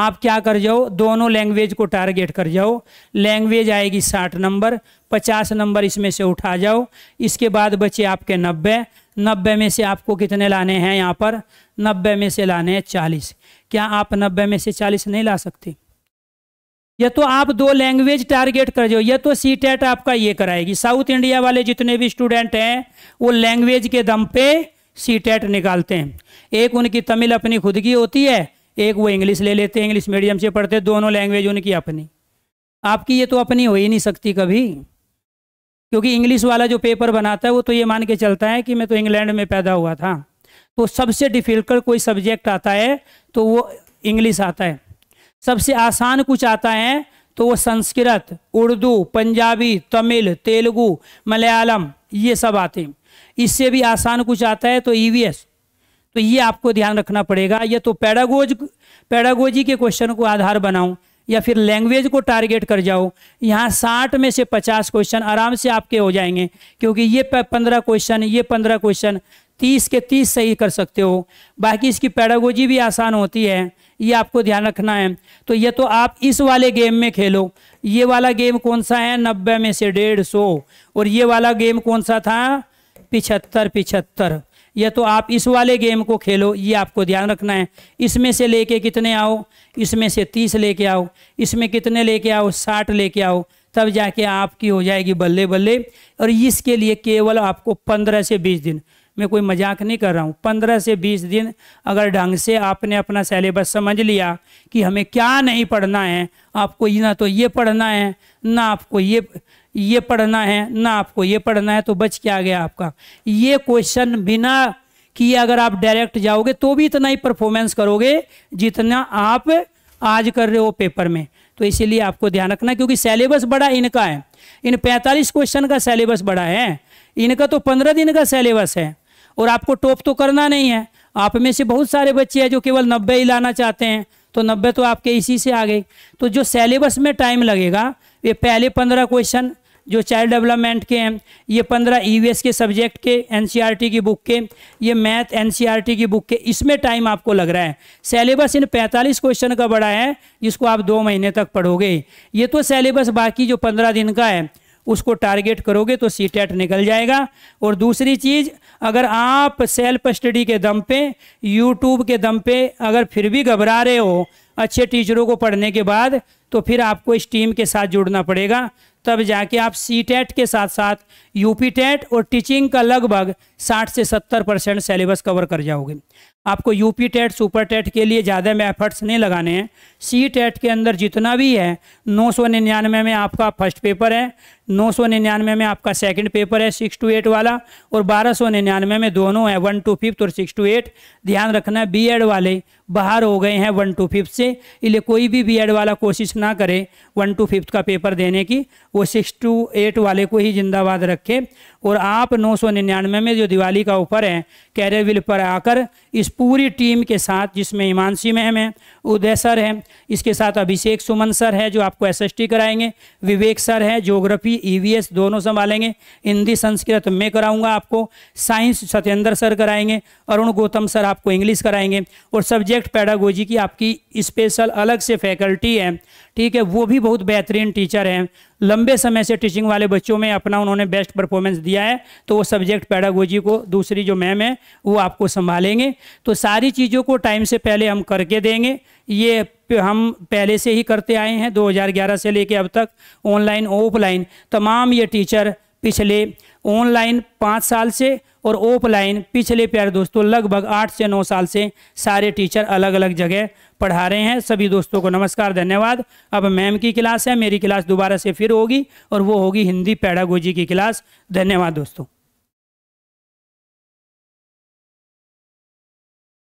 आप क्या कर जाओ दोनों लैंग्वेज को टारगेट कर जाओ लैंग्वेज आएगी साठ नंबर पचास नंबर इसमें से उठा जाओ इसके बाद बचे आपके नब्बे नब्बे में से आपको कितने लाने हैं यहाँ पर नब्बे में से लाने हैं चालीस क्या आप नब्बे में से चालीस नहीं ला सकते या तो आप दो लैंग्वेज टारगेट कर जाओ या तो सी टेट आपका ये कराएगी साउथ इंडिया वाले जितने भी स्टूडेंट हैं वो लैंग्वेज के दम पे सी टेट निकालते हैं एक उनकी तमिल अपनी खुद की होती है एक वो इंग्लिश ले लेते हैं इंग्लिश मीडियम से पढ़ते हैं दोनों लैंग्वेज उनकी अपनी आपकी ये तो अपनी हो ही नहीं सकती कभी क्योंकि इंग्लिश वाला जो पेपर बनाता है वो तो ये मान के चलता है कि मैं तो इंग्लैंड में पैदा हुआ था तो सबसे डिफिकल्ट कोई सब्जेक्ट आता है तो वो इंग्लिश आता है सबसे आसान कुछ आता है तो वो संस्कृत उर्दू पंजाबी तमिल तेलुगु मलयालम ये सब आते हैं इससे भी आसान कुछ आता है तो ईवीएस e तो ये आपको ध्यान रखना पड़ेगा या तो पैडागोज पैडागोजी के क्वेश्चन को आधार बनाऊं या फिर लैंग्वेज को टारगेट कर जाओ यहाँ साठ में से पचास क्वेश्चन आराम से आपके हो जाएंगे क्योंकि ये पंद्रह क्वेश्चन ये पंद्रह क्वेश्चन तीस के तीस सही कर सकते हो बाकी इसकी पैडागोजी भी आसान होती है ये आपको ध्यान रखना है तो ये तो आप इस वाले गेम में खेलो ये वाला गेम कौन सा है नब्बे में से डेढ़ सौ और ये वाला गेम कौन सा था पिछहत्तर पिछहत्तर यह तो आप इस वाले गेम को खेलो ये आपको ध्यान रखना है इसमें से लेके कितने आओ इसमें से तीस लेके आओ इसमें कितने लेके आओ साठ लेके आओ तब जाके आपकी हो जाएगी बल्ले बल्ले और इसके लिए केवल आपको पंद्रह से बीस दिन मैं कोई मजाक नहीं कर रहा हूँ पंद्रह से बीस दिन अगर ढंग से आपने अपना सेलेबस समझ लिया कि हमें क्या नहीं पढ़ना है आपको ना तो ये पढ़ना है ना आपको ये ये पढ़ना है ना आपको ये पढ़ना है तो बच क्या गया आपका ये क्वेश्चन बिना कि अगर आप डायरेक्ट जाओगे तो भी इतना ही परफॉर्मेंस करोगे जितना आप आज कर रहे हो पेपर में तो इसीलिए आपको ध्यान रखना क्योंकि सेलेबस बड़ा इनका है इन 45 क्वेश्चन का सेलेबस बड़ा है इनका तो 15 दिन का सेलेबस है और आपको टॉप तो करना नहीं है आप में से बहुत सारे बच्चे हैं जो केवल नब्बे ही लाना चाहते हैं तो नब्बे तो आपके इसी से आ गए तो जो सेलेबस में टाइम लगेगा ये पहले पंद्रह क्वेश्चन जो चाइल्ड डेवलपमेंट के हैं ये पंद्रह ई e के सब्जेक्ट के एन e की बुक के ये मैथ एन e की बुक के इसमें टाइम आपको लग रहा है सेलेबस इन 45 क्वेश्चन का बड़ा है जिसको आप दो महीने तक पढ़ोगे ये तो सेलेबस बाकी जो पंद्रह दिन का है उसको टारगेट करोगे तो सी निकल जाएगा और दूसरी चीज़ अगर आप सेल्फ स्टडी के दम पे यूट्यूब के दम पे अगर फिर भी घबरा रहे हो अच्छे टीचरों को पढ़ने के बाद तो फिर आपको इस टीम के साथ जुड़ना पड़ेगा तब जाके आप सी टेट e के साथ साथ यूपी टेट और टीचिंग का लगभग 60 से 70 परसेंट सेलेबस कवर कर जाओगे आपको यूपी टेट सुपर टेट के लिए ज़्यादा में एफर्ट्स नहीं लगाने हैं सी टेट e के अंदर जितना भी है नौ सौ निन्यानवे में आपका फर्स्ट पेपर है नौ सौ निन्यानवे में आपका सेकंड पेपर है सिक्स टू एट वाला और बारह सौ निन्यानवे में दोनों है वन टू फिफ्थ और सिक्स टू एट ध्यान रखना बी एड वाले बाहर हो गए हैं वन टू फिफ्थ से इसलिए कोई भी बी एड वाला कोशिश ना करें वन टू फिफ्थ का पेपर देने की वो सिक्स टू एट वाले को ही जिंदाबाद रखे और आप 999 में जो दिवाली का ऊपर है कैरेविल पर आकर इस पूरी टीम के साथ जिसमें हिमांशी मैम है उदय सर है इसके साथ अभिषेक सुमन सर है जो आपको एसएसटी कराएंगे विवेक सर है जोग्राफी ईवीएस e दोनों संभालेंगे हिंदी संस्कृत मैं कराऊंगा आपको साइंस सत्येंद्र सर कराएंगे अरुण गौतम सर आपको इंग्लिश कराएंगे और सब्जेक्ट पैडागोजी की आपकी स्पेशल अलग से फैकल्टी है ठीक है वो भी बहुत बेहतरीन टीचर हैं लंबे समय से टीचिंग वाले बच्चों में अपना उन्होंने बेस्ट परफॉर्मेंस दिया है तो वो सब्जेक्ट पैडागोजी को दूसरी जो मैम है वो आपको संभालेंगे तो सारी चीज़ों को टाइम से पहले हम करके देंगे ये हम पहले से ही करते आए हैं 2011 से लेके अब तक ऑनलाइन ऑफलाइन तमाम ये टीचर पिछले ऑनलाइन पाँच साल से और ऑफलाइन पिछले प्यारे दोस्तों लगभग आठ से नौ साल से सारे टीचर अलग अलग जगह पढ़ा रहे हैं सभी दोस्तों को नमस्कार धन्यवाद अब मैम की क्लास है मेरी क्लास दोबारा से फिर होगी और वो होगी हिंदी पैडागोजी की क्लास धन्यवाद दोस्तों